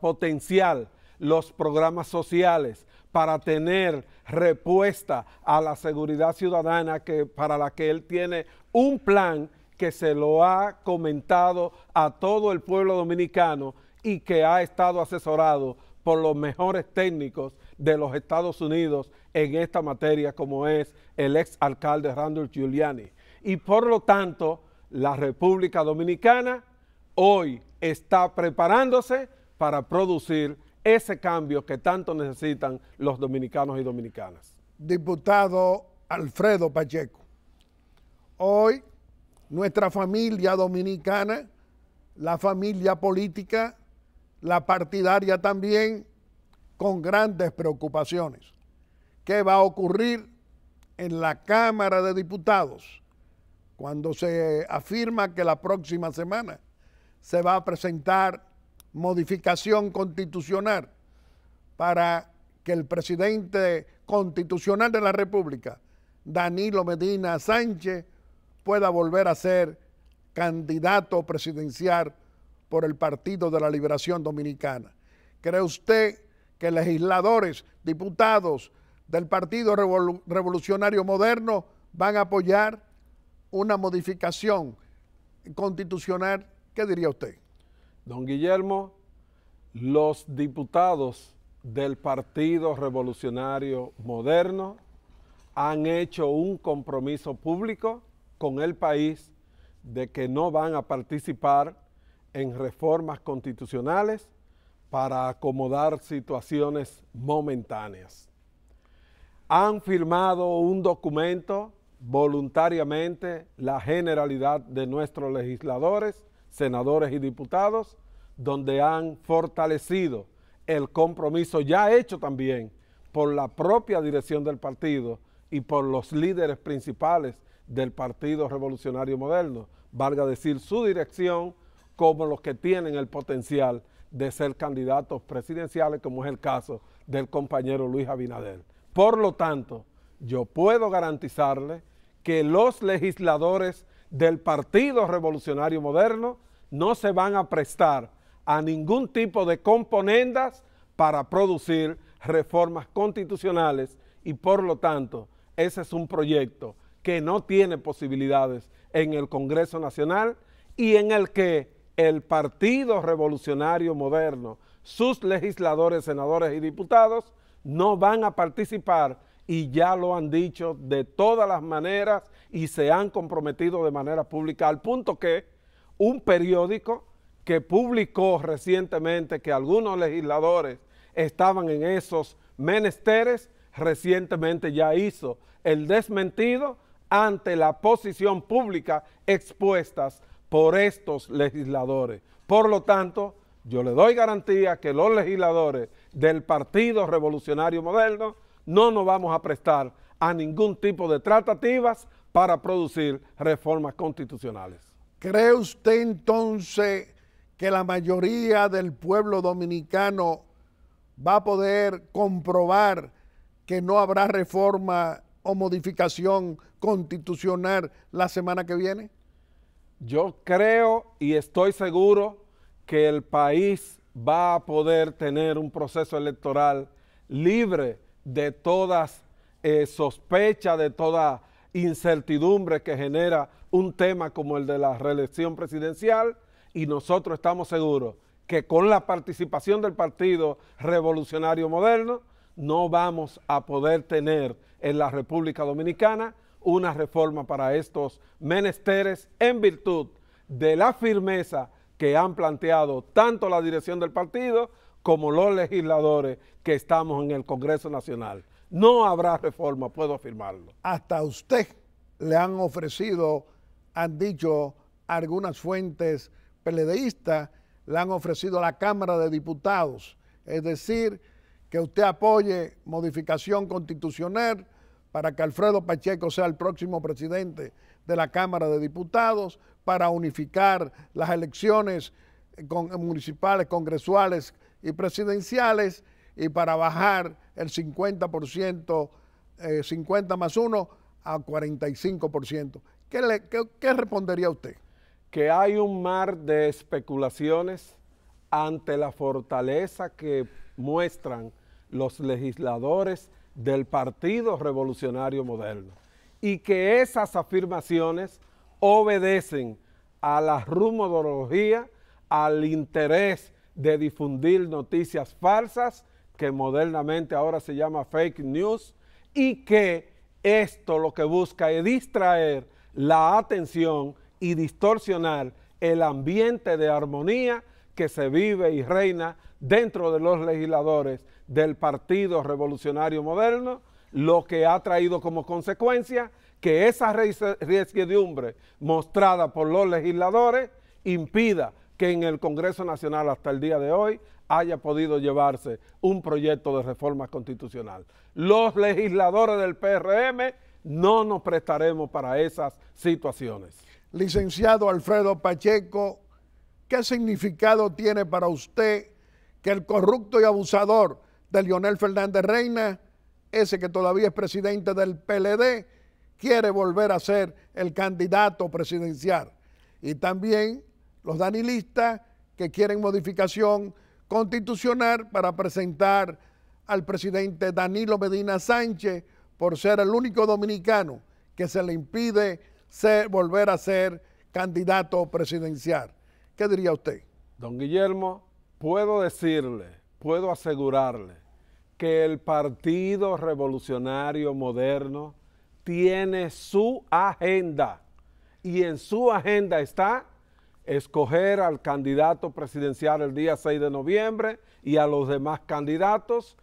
potenciar los programas sociales, para tener respuesta a la seguridad ciudadana que, para la que él tiene un plan que se lo ha comentado a todo el pueblo dominicano y que ha estado asesorado por los mejores técnicos de los Estados Unidos en esta materia como es el ex alcalde Randall Giuliani. Y por lo tanto, la República Dominicana hoy está preparándose para producir ese cambio que tanto necesitan los dominicanos y dominicanas. Diputado Alfredo Pacheco, hoy nuestra familia dominicana, la familia política, la partidaria también, con grandes preocupaciones. ¿Qué va a ocurrir en la Cámara de Diputados cuando se afirma que la próxima semana se va a presentar modificación constitucional para que el presidente constitucional de la República, Danilo Medina Sánchez, pueda volver a ser candidato presidencial por el Partido de la Liberación Dominicana. ¿Cree usted que legisladores, diputados, del Partido Revolucionario Moderno van a apoyar una modificación constitucional. ¿Qué diría usted? Don Guillermo, los diputados del Partido Revolucionario Moderno han hecho un compromiso público con el país de que no van a participar en reformas constitucionales para acomodar situaciones momentáneas han firmado un documento voluntariamente la generalidad de nuestros legisladores, senadores y diputados, donde han fortalecido el compromiso ya hecho también por la propia dirección del partido y por los líderes principales del Partido Revolucionario Moderno, valga decir su dirección, como los que tienen el potencial de ser candidatos presidenciales, como es el caso del compañero Luis Abinader. Por lo tanto, yo puedo garantizarle que los legisladores del Partido Revolucionario Moderno no se van a prestar a ningún tipo de componendas para producir reformas constitucionales y por lo tanto ese es un proyecto que no tiene posibilidades en el Congreso Nacional y en el que el Partido Revolucionario Moderno, sus legisladores, senadores y diputados no van a participar y ya lo han dicho de todas las maneras y se han comprometido de manera pública, al punto que un periódico que publicó recientemente que algunos legisladores estaban en esos menesteres, recientemente ya hizo el desmentido ante la posición pública expuestas por estos legisladores. Por lo tanto, yo le doy garantía que los legisladores del Partido Revolucionario Moderno, no nos vamos a prestar a ningún tipo de tratativas para producir reformas constitucionales. ¿Cree usted entonces que la mayoría del pueblo dominicano va a poder comprobar que no habrá reforma o modificación constitucional la semana que viene? Yo creo y estoy seguro que el país va a poder tener un proceso electoral libre de todas eh, sospechas, de toda incertidumbre que genera un tema como el de la reelección presidencial y nosotros estamos seguros que con la participación del Partido Revolucionario Moderno no vamos a poder tener en la República Dominicana una reforma para estos menesteres en virtud de la firmeza que han planteado tanto la dirección del partido como los legisladores que estamos en el Congreso Nacional. No habrá reforma, puedo afirmarlo. Hasta usted le han ofrecido, han dicho algunas fuentes peledeístas, le han ofrecido a la Cámara de Diputados, es decir, que usted apoye modificación constitucional para que Alfredo Pacheco sea el próximo presidente de la Cámara de Diputados para unificar las elecciones eh, eh, municipales, congresuales y presidenciales y para bajar el 50%, 50 eh, más 1 a 45%. ¿Qué, le, qué respondería usted? Que hay un mar de especulaciones ante la fortaleza que muestran los legisladores del Partido Revolucionario Moderno y que esas afirmaciones obedecen a la rumorología, al interés de difundir noticias falsas, que modernamente ahora se llama fake news, y que esto lo que busca es distraer la atención y distorsionar el ambiente de armonía que se vive y reina dentro de los legisladores del Partido Revolucionario Moderno lo que ha traído como consecuencia que esa riesguedumbre mostrada por los legisladores impida que en el Congreso Nacional hasta el día de hoy haya podido llevarse un proyecto de reforma constitucional. Los legisladores del PRM no nos prestaremos para esas situaciones. Licenciado Alfredo Pacheco, ¿qué significado tiene para usted que el corrupto y abusador de Lionel Fernández Reina ese que todavía es presidente del PLD, quiere volver a ser el candidato presidencial. Y también los danilistas que quieren modificación constitucional para presentar al presidente Danilo Medina Sánchez por ser el único dominicano que se le impide volver a ser candidato presidencial. ¿Qué diría usted? Don Guillermo, puedo decirle, puedo asegurarle que el Partido Revolucionario Moderno tiene su agenda y en su agenda está escoger al candidato presidencial el día 6 de noviembre y a los demás candidatos,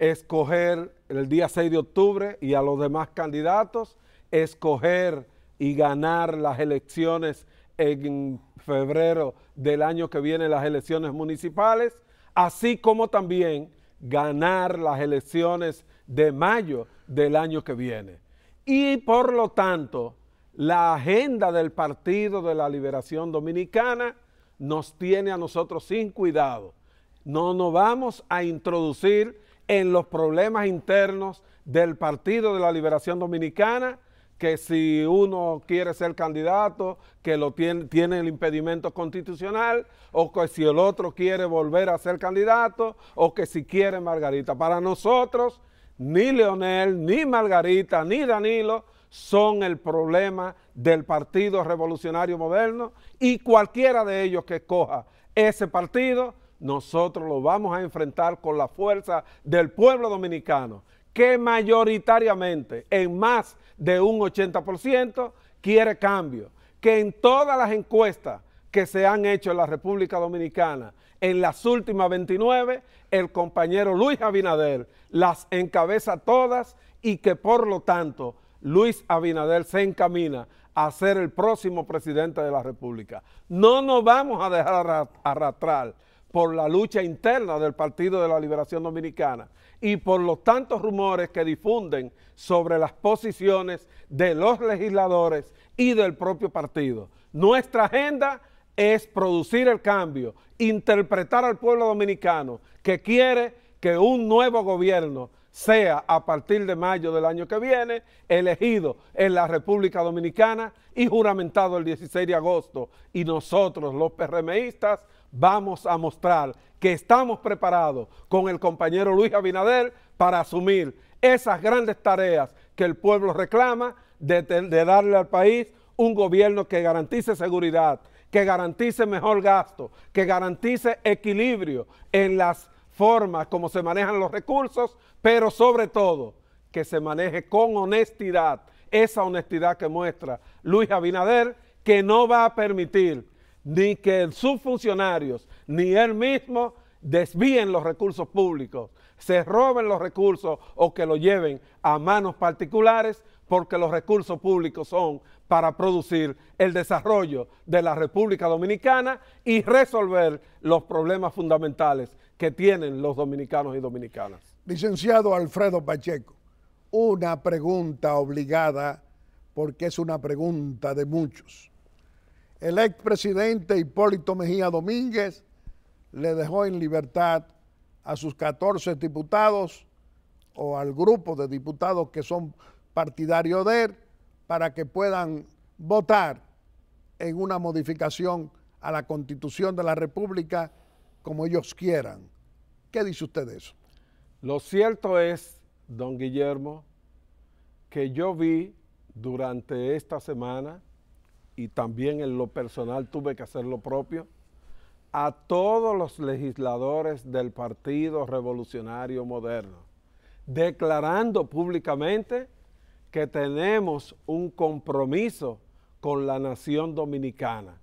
escoger el día 6 de octubre y a los demás candidatos, escoger y ganar las elecciones en febrero del año que viene, las elecciones municipales, así como también ganar las elecciones de mayo del año que viene. Y por lo tanto, la agenda del Partido de la Liberación Dominicana nos tiene a nosotros sin cuidado. No nos vamos a introducir en los problemas internos del Partido de la Liberación Dominicana, que si uno quiere ser candidato, que lo tiene, tiene el impedimento constitucional, o que si el otro quiere volver a ser candidato, o que si quiere Margarita. Para nosotros, ni Leonel, ni Margarita, ni Danilo son el problema del Partido Revolucionario Moderno y cualquiera de ellos que escoja ese partido, nosotros lo vamos a enfrentar con la fuerza del pueblo dominicano, que mayoritariamente, en más de un 80%, quiere cambio. Que en todas las encuestas que se han hecho en la República Dominicana, en las últimas 29, el compañero Luis Abinader las encabeza todas y que por lo tanto Luis Abinader se encamina a ser el próximo presidente de la República. No nos vamos a dejar arrastrar por la lucha interna del Partido de la Liberación Dominicana y por los tantos rumores que difunden sobre las posiciones de los legisladores y del propio partido. Nuestra agenda es producir el cambio, interpretar al pueblo dominicano que quiere que un nuevo gobierno sea a partir de mayo del año que viene, elegido en la República Dominicana y juramentado el 16 de agosto. Y nosotros, los PRMistas, vamos a mostrar que estamos preparados con el compañero Luis Abinader para asumir esas grandes tareas que el pueblo reclama de, darle al país un gobierno que garantice seguridad, que garantice mejor gasto, que garantice equilibrio en las formas como se manejan los recursos, pero sobre todo que se maneje con honestidad, esa honestidad que muestra Luis Abinader, que no va a permitir ni que sus funcionarios, ni él mismo desvíen los recursos públicos, se roben los recursos o que los lleven a manos particulares porque los recursos públicos son para producir el desarrollo de la República Dominicana y resolver los problemas fundamentales que tienen los dominicanos y dominicanas. Licenciado Alfredo Pacheco, una pregunta obligada porque es una pregunta de muchos el expresidente Hipólito Mejía Domínguez le dejó en libertad a sus 14 diputados o al grupo de diputados que son partidarios de él para que puedan votar en una modificación a la constitución de la República como ellos quieran. ¿Qué dice usted de eso? Lo cierto es, don Guillermo, que yo vi durante esta semana y también en lo personal tuve que hacer lo propio, a todos los legisladores del Partido Revolucionario Moderno, declarando públicamente que tenemos un compromiso con la nación dominicana,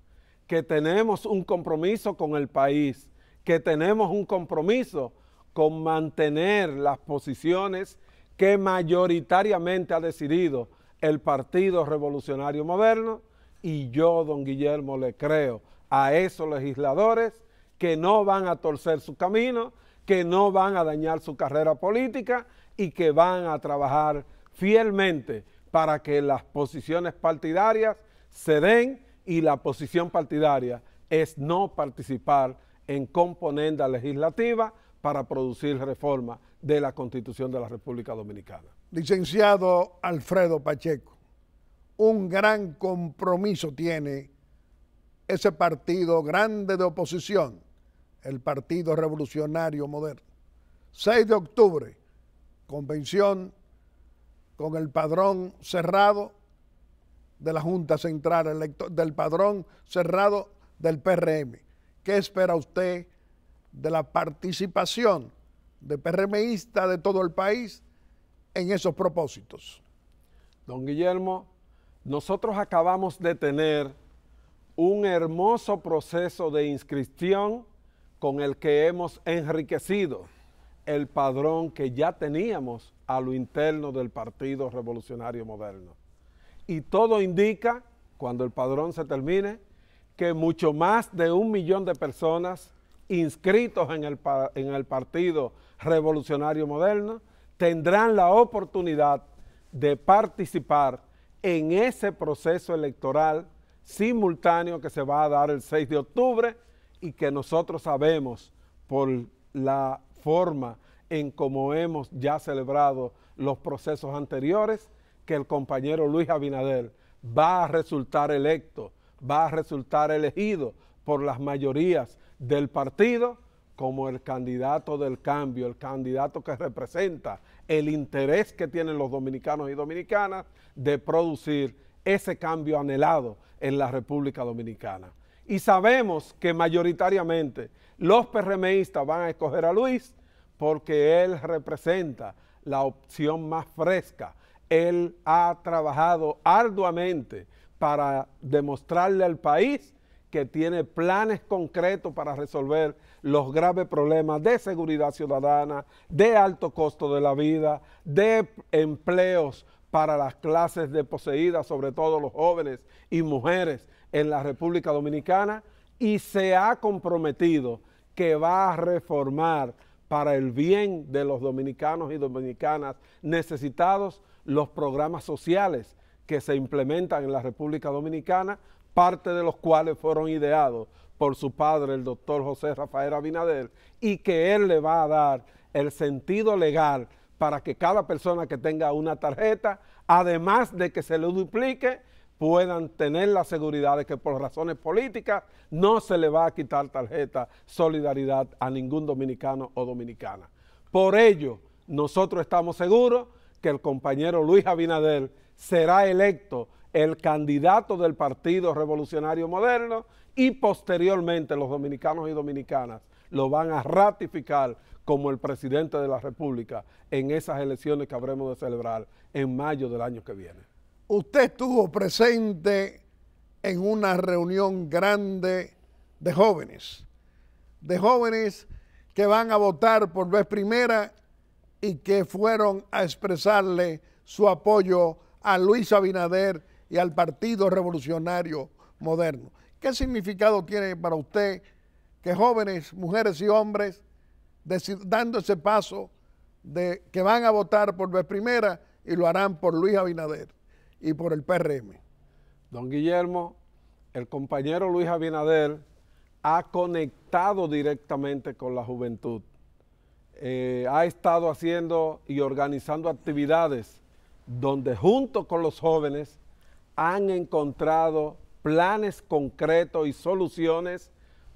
que tenemos un compromiso con el país, que tenemos un compromiso con mantener las posiciones que mayoritariamente ha decidido el Partido Revolucionario Moderno y yo, don Guillermo, le creo a esos legisladores que no van a torcer su camino, que no van a dañar su carrera política y que van a trabajar fielmente para que las posiciones partidarias se den y la posición partidaria es no participar en componenda legislativa para producir reforma de la Constitución de la República Dominicana. Licenciado Alfredo Pacheco un gran compromiso tiene ese partido grande de oposición, el Partido Revolucionario Moderno. 6 de octubre, convención con el padrón cerrado de la Junta Central Electoral, del padrón cerrado del PRM. ¿Qué espera usted de la participación de PRMista de todo el país en esos propósitos? Don Guillermo, nosotros acabamos de tener un hermoso proceso de inscripción con el que hemos enriquecido el padrón que ya teníamos a lo interno del Partido Revolucionario Moderno. Y todo indica, cuando el padrón se termine, que mucho más de un millón de personas inscritos en el, en el Partido Revolucionario Moderno tendrán la oportunidad de participar en ese proceso electoral simultáneo que se va a dar el 6 de octubre y que nosotros sabemos por la forma en como hemos ya celebrado los procesos anteriores que el compañero Luis Abinader va a resultar electo, va a resultar elegido por las mayorías del partido como el candidato del cambio, el candidato que representa el interés que tienen los dominicanos y dominicanas de producir ese cambio anhelado en la República Dominicana. Y sabemos que mayoritariamente los PRMistas van a escoger a Luis porque él representa la opción más fresca. Él ha trabajado arduamente para demostrarle al país que tiene planes concretos para resolver los graves problemas de seguridad ciudadana, de alto costo de la vida, de empleos para las clases desposeídas, sobre todo los jóvenes y mujeres en la República Dominicana, y se ha comprometido que va a reformar para el bien de los dominicanos y dominicanas necesitados los programas sociales que se implementan en la República Dominicana, parte de los cuales fueron ideados por su padre, el doctor José Rafael Abinader, y que él le va a dar el sentido legal para que cada persona que tenga una tarjeta, además de que se le duplique, puedan tener la seguridad de que por razones políticas no se le va a quitar tarjeta solidaridad a ningún dominicano o dominicana. Por ello, nosotros estamos seguros que el compañero Luis Abinader será electo el candidato del Partido Revolucionario Moderno y posteriormente los dominicanos y dominicanas lo van a ratificar como el presidente de la República en esas elecciones que habremos de celebrar en mayo del año que viene. Usted estuvo presente en una reunión grande de jóvenes, de jóvenes que van a votar por vez primera y que fueron a expresarle su apoyo a Luis Abinader y al Partido Revolucionario Moderno. ¿Qué significado tiene para usted que jóvenes, mujeres y hombres, dando ese paso de que van a votar por vez primera y lo harán por Luis Abinader y por el PRM? Don Guillermo, el compañero Luis Abinader ha conectado directamente con la juventud. Eh, ha estado haciendo y organizando actividades donde junto con los jóvenes han encontrado planes concretos y soluciones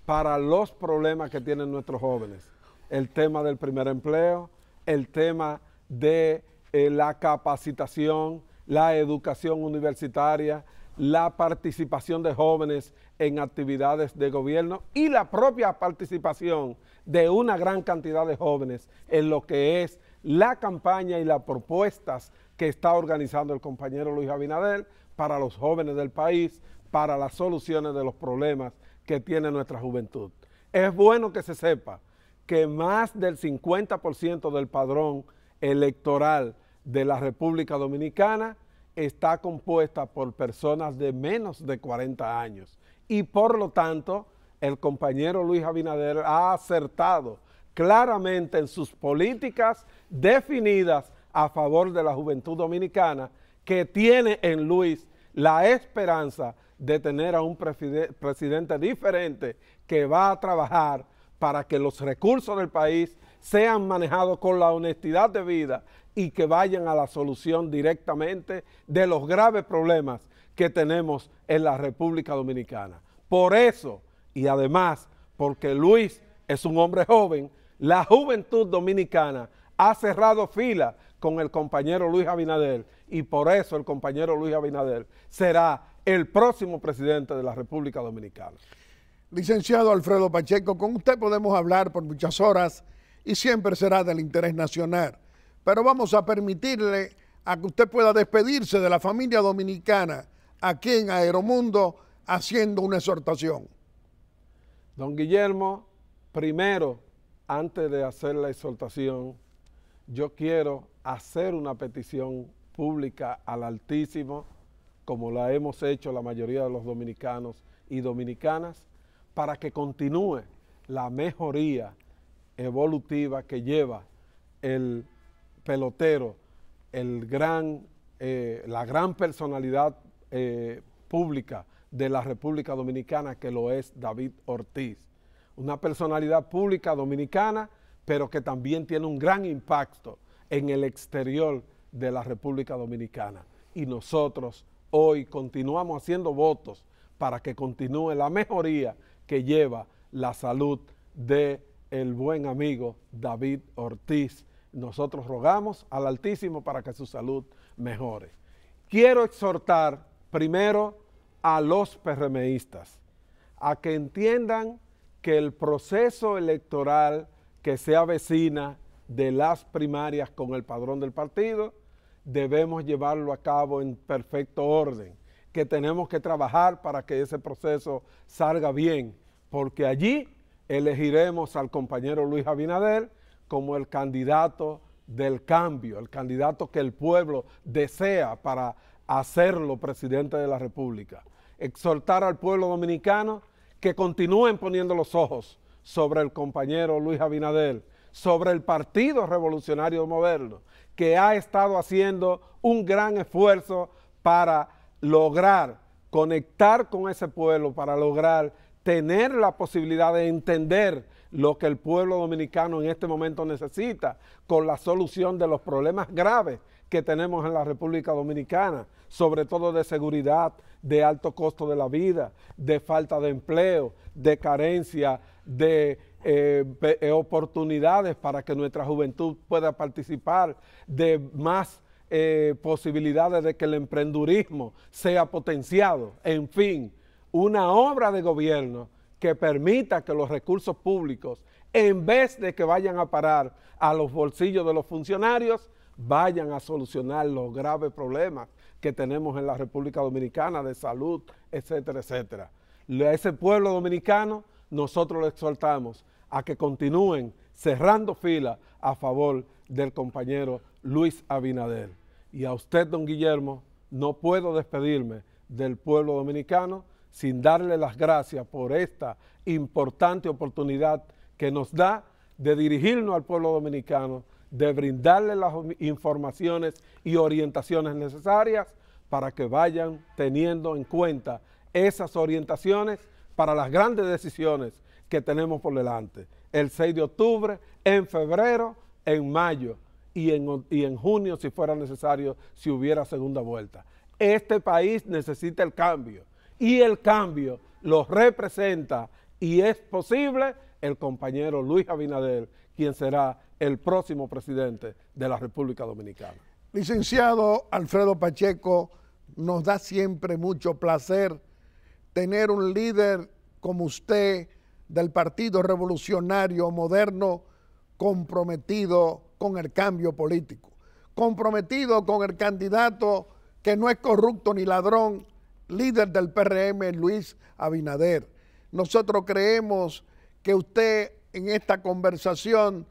para los problemas que tienen nuestros jóvenes. El tema del primer empleo, el tema de eh, la capacitación, la educación universitaria, la participación de jóvenes en actividades de gobierno y la propia participación de una gran cantidad de jóvenes en lo que es la campaña y las propuestas que está organizando el compañero Luis Abinadel para los jóvenes del país, para las soluciones de los problemas que tiene nuestra juventud. Es bueno que se sepa que más del 50% del padrón electoral de la República Dominicana está compuesta por personas de menos de 40 años y por lo tanto el compañero Luis Abinader ha acertado claramente en sus políticas definidas a favor de la juventud dominicana que tiene en Luis la esperanza de tener a un presidente diferente que va a trabajar para que los recursos del país sean manejados con la honestidad de vida y que vayan a la solución directamente de los graves problemas que tenemos en la República Dominicana. Por eso, y además porque Luis es un hombre joven, la juventud dominicana ha cerrado fila con el compañero Luis Abinader y por eso el compañero Luis Abinader será el próximo presidente de la República Dominicana. Licenciado Alfredo Pacheco, con usted podemos hablar por muchas horas y siempre será del interés nacional, pero vamos a permitirle a que usted pueda despedirse de la familia dominicana aquí en Aeromundo haciendo una exhortación. Don Guillermo, primero, antes de hacer la exhortación, yo quiero hacer una petición pública al Altísimo como la hemos hecho la mayoría de los dominicanos y dominicanas, para que continúe la mejoría evolutiva que lleva el pelotero, el gran, eh, la gran personalidad eh, pública de la República Dominicana, que lo es David Ortiz. Una personalidad pública dominicana, pero que también tiene un gran impacto en el exterior de la República Dominicana. Y nosotros hoy continuamos haciendo votos para que continúe la mejoría que lleva la salud de el buen amigo David Ortiz. Nosotros rogamos al Altísimo para que su salud mejore. Quiero exhortar primero a los PRMistas a que entiendan que el proceso electoral que se avecina de las primarias con el padrón del partido debemos llevarlo a cabo en perfecto orden, que tenemos que trabajar para que ese proceso salga bien, porque allí elegiremos al compañero Luis Abinader como el candidato del cambio, el candidato que el pueblo desea para hacerlo presidente de la República. Exhortar al pueblo dominicano que continúen poniendo los ojos sobre el compañero Luis Abinader, sobre el Partido Revolucionario Moderno, que ha estado haciendo un gran esfuerzo para lograr conectar con ese pueblo, para lograr tener la posibilidad de entender lo que el pueblo dominicano en este momento necesita con la solución de los problemas graves que tenemos en la República Dominicana, sobre todo de seguridad, de alto costo de la vida, de falta de empleo, de carencia, de eh, eh, oportunidades para que nuestra juventud pueda participar de más eh, posibilidades de que el emprendurismo sea potenciado. En fin, una obra de gobierno que permita que los recursos públicos, en vez de que vayan a parar a los bolsillos de los funcionarios, vayan a solucionar los graves problemas que tenemos en la República Dominicana de salud, etcétera, etcétera. A ese pueblo dominicano nosotros lo exhortamos a que continúen cerrando fila a favor del compañero Luis Abinader. Y a usted, don Guillermo, no puedo despedirme del pueblo dominicano sin darle las gracias por esta importante oportunidad que nos da de dirigirnos al pueblo dominicano, de brindarle las informaciones y orientaciones necesarias para que vayan teniendo en cuenta esas orientaciones para las grandes decisiones que tenemos por delante. El 6 de octubre, en febrero, en mayo y en, y en junio, si fuera necesario, si hubiera segunda vuelta. Este país necesita el cambio y el cambio lo representa y es posible el compañero Luis Abinader, quien será el próximo presidente de la República Dominicana. Licenciado Alfredo Pacheco, nos da siempre mucho placer tener un líder como usted del Partido Revolucionario Moderno comprometido con el cambio político, comprometido con el candidato que no es corrupto ni ladrón, líder del PRM, Luis Abinader. Nosotros creemos que usted en esta conversación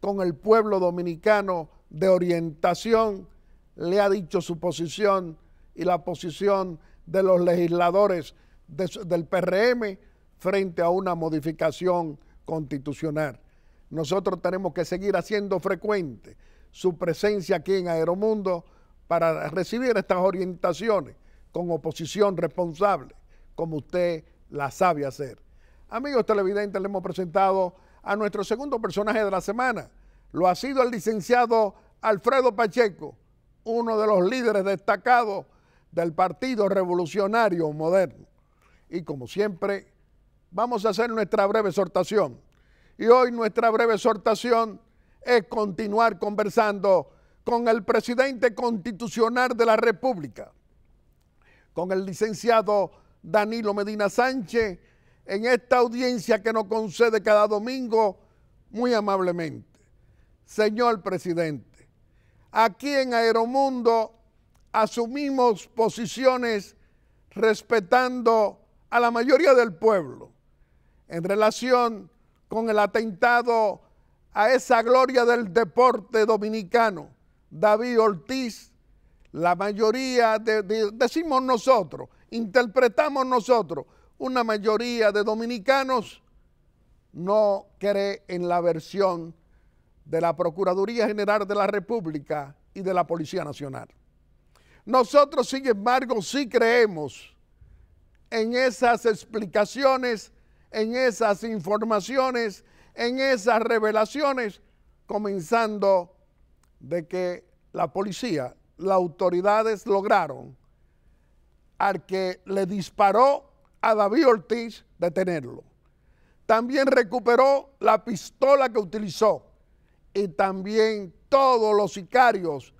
con el pueblo dominicano de orientación le ha dicho su posición y la posición de los legisladores del PRM frente a una modificación constitucional. Nosotros tenemos que seguir haciendo frecuente su presencia aquí en Aeromundo para recibir estas orientaciones con oposición responsable, como usted la sabe hacer. Amigos televidentes, le hemos presentado a nuestro segundo personaje de la semana. Lo ha sido el licenciado Alfredo Pacheco, uno de los líderes destacados del Partido Revolucionario Moderno. Y como siempre, vamos a hacer nuestra breve exhortación. Y hoy nuestra breve exhortación es continuar conversando con el presidente constitucional de la República, con el licenciado Danilo Medina Sánchez, en esta audiencia que nos concede cada domingo muy amablemente. Señor presidente, aquí en Aeromundo asumimos posiciones respetando a la mayoría del pueblo en relación con el atentado a esa gloria del deporte dominicano, David Ortiz, la mayoría, de, decimos nosotros, interpretamos nosotros, una mayoría de dominicanos no cree en la versión de la Procuraduría General de la República y de la Policía Nacional. Nosotros, sin embargo, sí creemos en esas explicaciones en esas informaciones, en esas revelaciones, comenzando de que la policía, las autoridades lograron al que le disparó a David Ortiz detenerlo. También recuperó la pistola que utilizó y también todos los sicarios,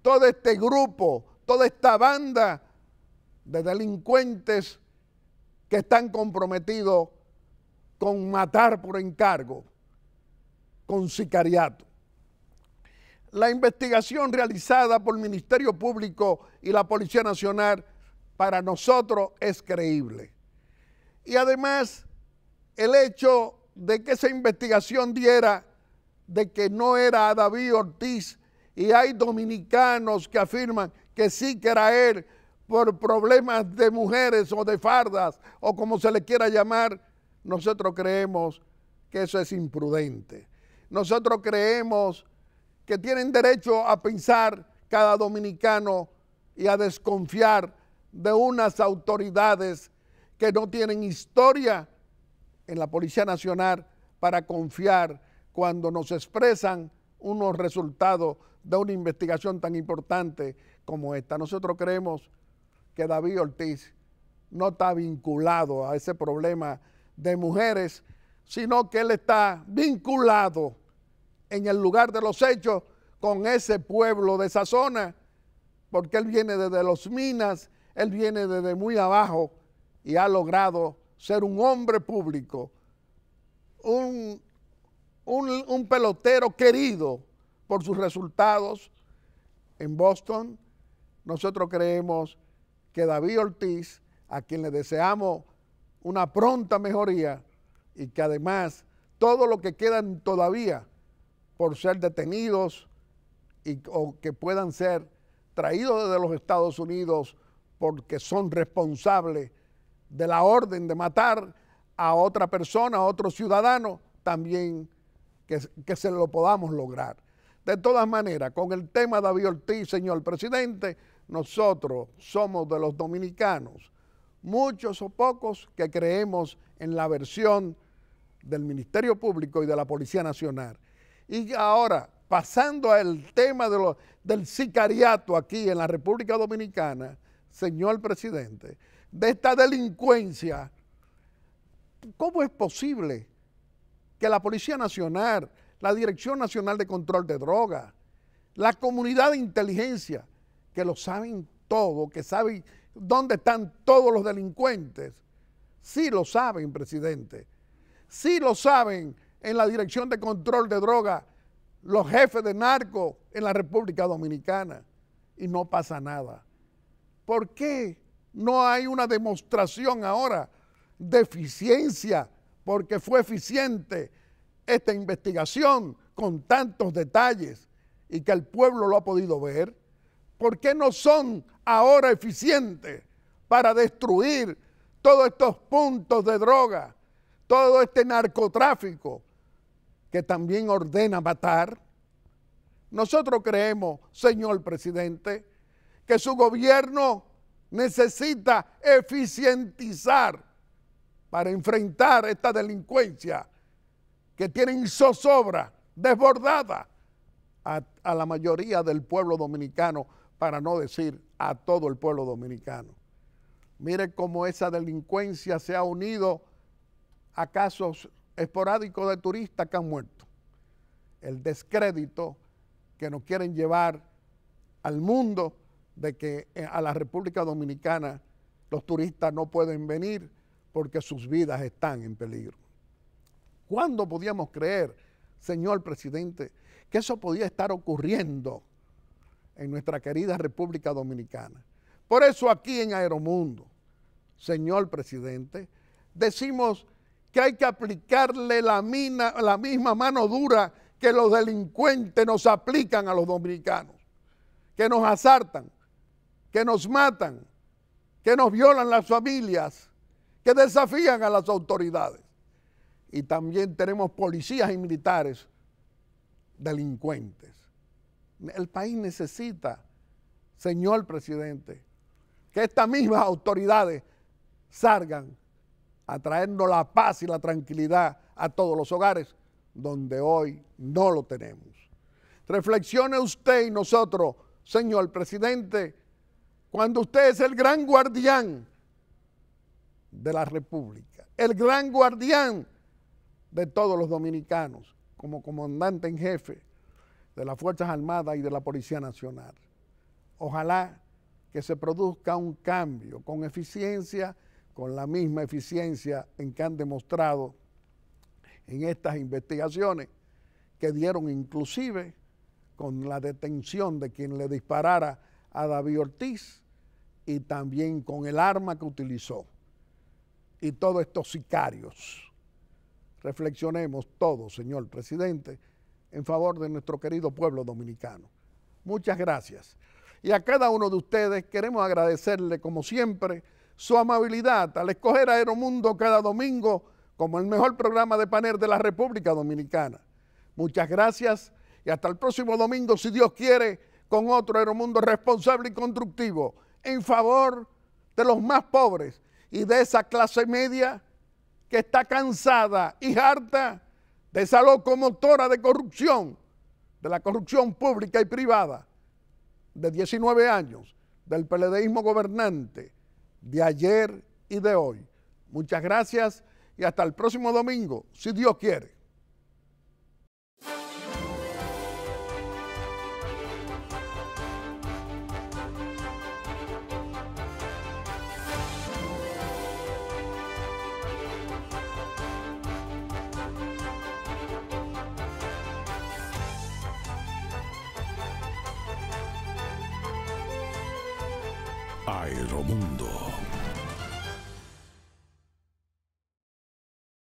todo este grupo, toda esta banda de delincuentes que están comprometidos con matar por encargo, con sicariato. La investigación realizada por el Ministerio Público y la Policía Nacional para nosotros es creíble. Y además, el hecho de que esa investigación diera de que no era a David Ortiz y hay dominicanos que afirman que sí que era él por problemas de mujeres o de fardas o como se le quiera llamar, nosotros creemos que eso es imprudente. Nosotros creemos que tienen derecho a pensar cada dominicano y a desconfiar de unas autoridades que no tienen historia en la Policía Nacional para confiar cuando nos expresan unos resultados de una investigación tan importante como esta. Nosotros creemos que David Ortiz no está vinculado a ese problema de mujeres, sino que él está vinculado en el lugar de los hechos con ese pueblo de esa zona, porque él viene desde los minas, él viene desde muy abajo y ha logrado ser un hombre público, un, un pelotero querido por sus resultados en Boston. Nosotros creemos que David Ortiz, a quien le deseamos una pronta mejoría y que además todo lo que quedan todavía por ser detenidos o que puedan ser traídos desde los Estados Unidos porque son responsables de la orden de matar a otra persona, a otro ciudadano, también que, que se lo podamos lograr. De todas maneras, con el tema de David Ortiz, señor presidente, nosotros somos de los dominicanos muchos o pocos que creemos en la versión del Ministerio Público y de la Policía Nacional. Y ahora, pasando al tema de del sicariato aquí en la República Dominicana, señor presidente, de esta delincuencia, ¿cómo es posible que la Policía Nacional, la Dirección Nacional de Control de Drogas, la comunidad de inteligencia, que lo saben todo, que saben dónde están todos los delincuentes. Sí lo saben, presidente. Sí lo saben en la Dirección de Control de Drogas los jefes de narco en la República Dominicana y no pasa nada. ¿Por qué no hay una demostración ahora de eficiencia? Porque fue eficiente esta investigación con tantos detalles y que el pueblo lo ha podido ver. ¿Por qué no son ahora eficiente para destruir todos estos puntos de droga, todo este narcotráfico que también ordena matar. Nosotros creemos, señor presidente, que su gobierno necesita eficientizar para enfrentar esta delincuencia que tiene zozobra desbordada a, la mayoría del pueblo dominicano, para no decir a todo el pueblo dominicano. Mire cómo esa delincuencia se ha unido a casos esporádicos de turistas que han muerto. El descrédito que nos quieren llevar al mundo de que eh, a la República Dominicana los turistas no pueden venir porque sus vidas están en peligro. ¿Cuándo podíamos creer, señor presidente, que eso podía estar ocurriendo en nuestra querida República Dominicana. Por eso aquí en Aeromundo, señor presidente, decimos que hay que aplicarle la, misma mano dura que los delincuentes nos aplican a los dominicanos, que nos asaltan, que nos matan, que nos violan las familias, que desafían a las autoridades. Y también tenemos policías y militares delincuentes. El país necesita, señor presidente, que estas mismas autoridades salgan a traernos la paz y la tranquilidad a todos los hogares donde hoy no lo tenemos. Reflexione usted y nosotros, señor presidente, cuando usted es el gran guardián de la República, el gran guardián de todos los dominicanos, como comandante en jefe, de las Fuerzas Armadas y de la Policía Nacional. Ojalá que se produzca un cambio con eficiencia, con la misma eficiencia en que han demostrado en estas investigaciones que dieron inclusive con la detención de quien le disparara a David Ortiz y también con el arma que utilizó y todos estos sicarios. Reflexionemos todos, señor presidente, en favor de nuestro querido pueblo dominicano. Muchas gracias. Y a cada uno de ustedes queremos agradecerle, como siempre, su amabilidad al escoger Aeromundo cada domingo como el mejor programa de panel de la República Dominicana. Muchas gracias y hasta el próximo domingo, si Dios quiere, con otro Aeromundo responsable y constructivo en favor de los más pobres y de esa clase media que está cansada y harta de esa locomotora de corrupción, de la corrupción pública y privada, de 19 años, del peledeísmo gobernante, de ayer y de hoy. Muchas gracias y hasta el próximo domingo, si Dios quiere.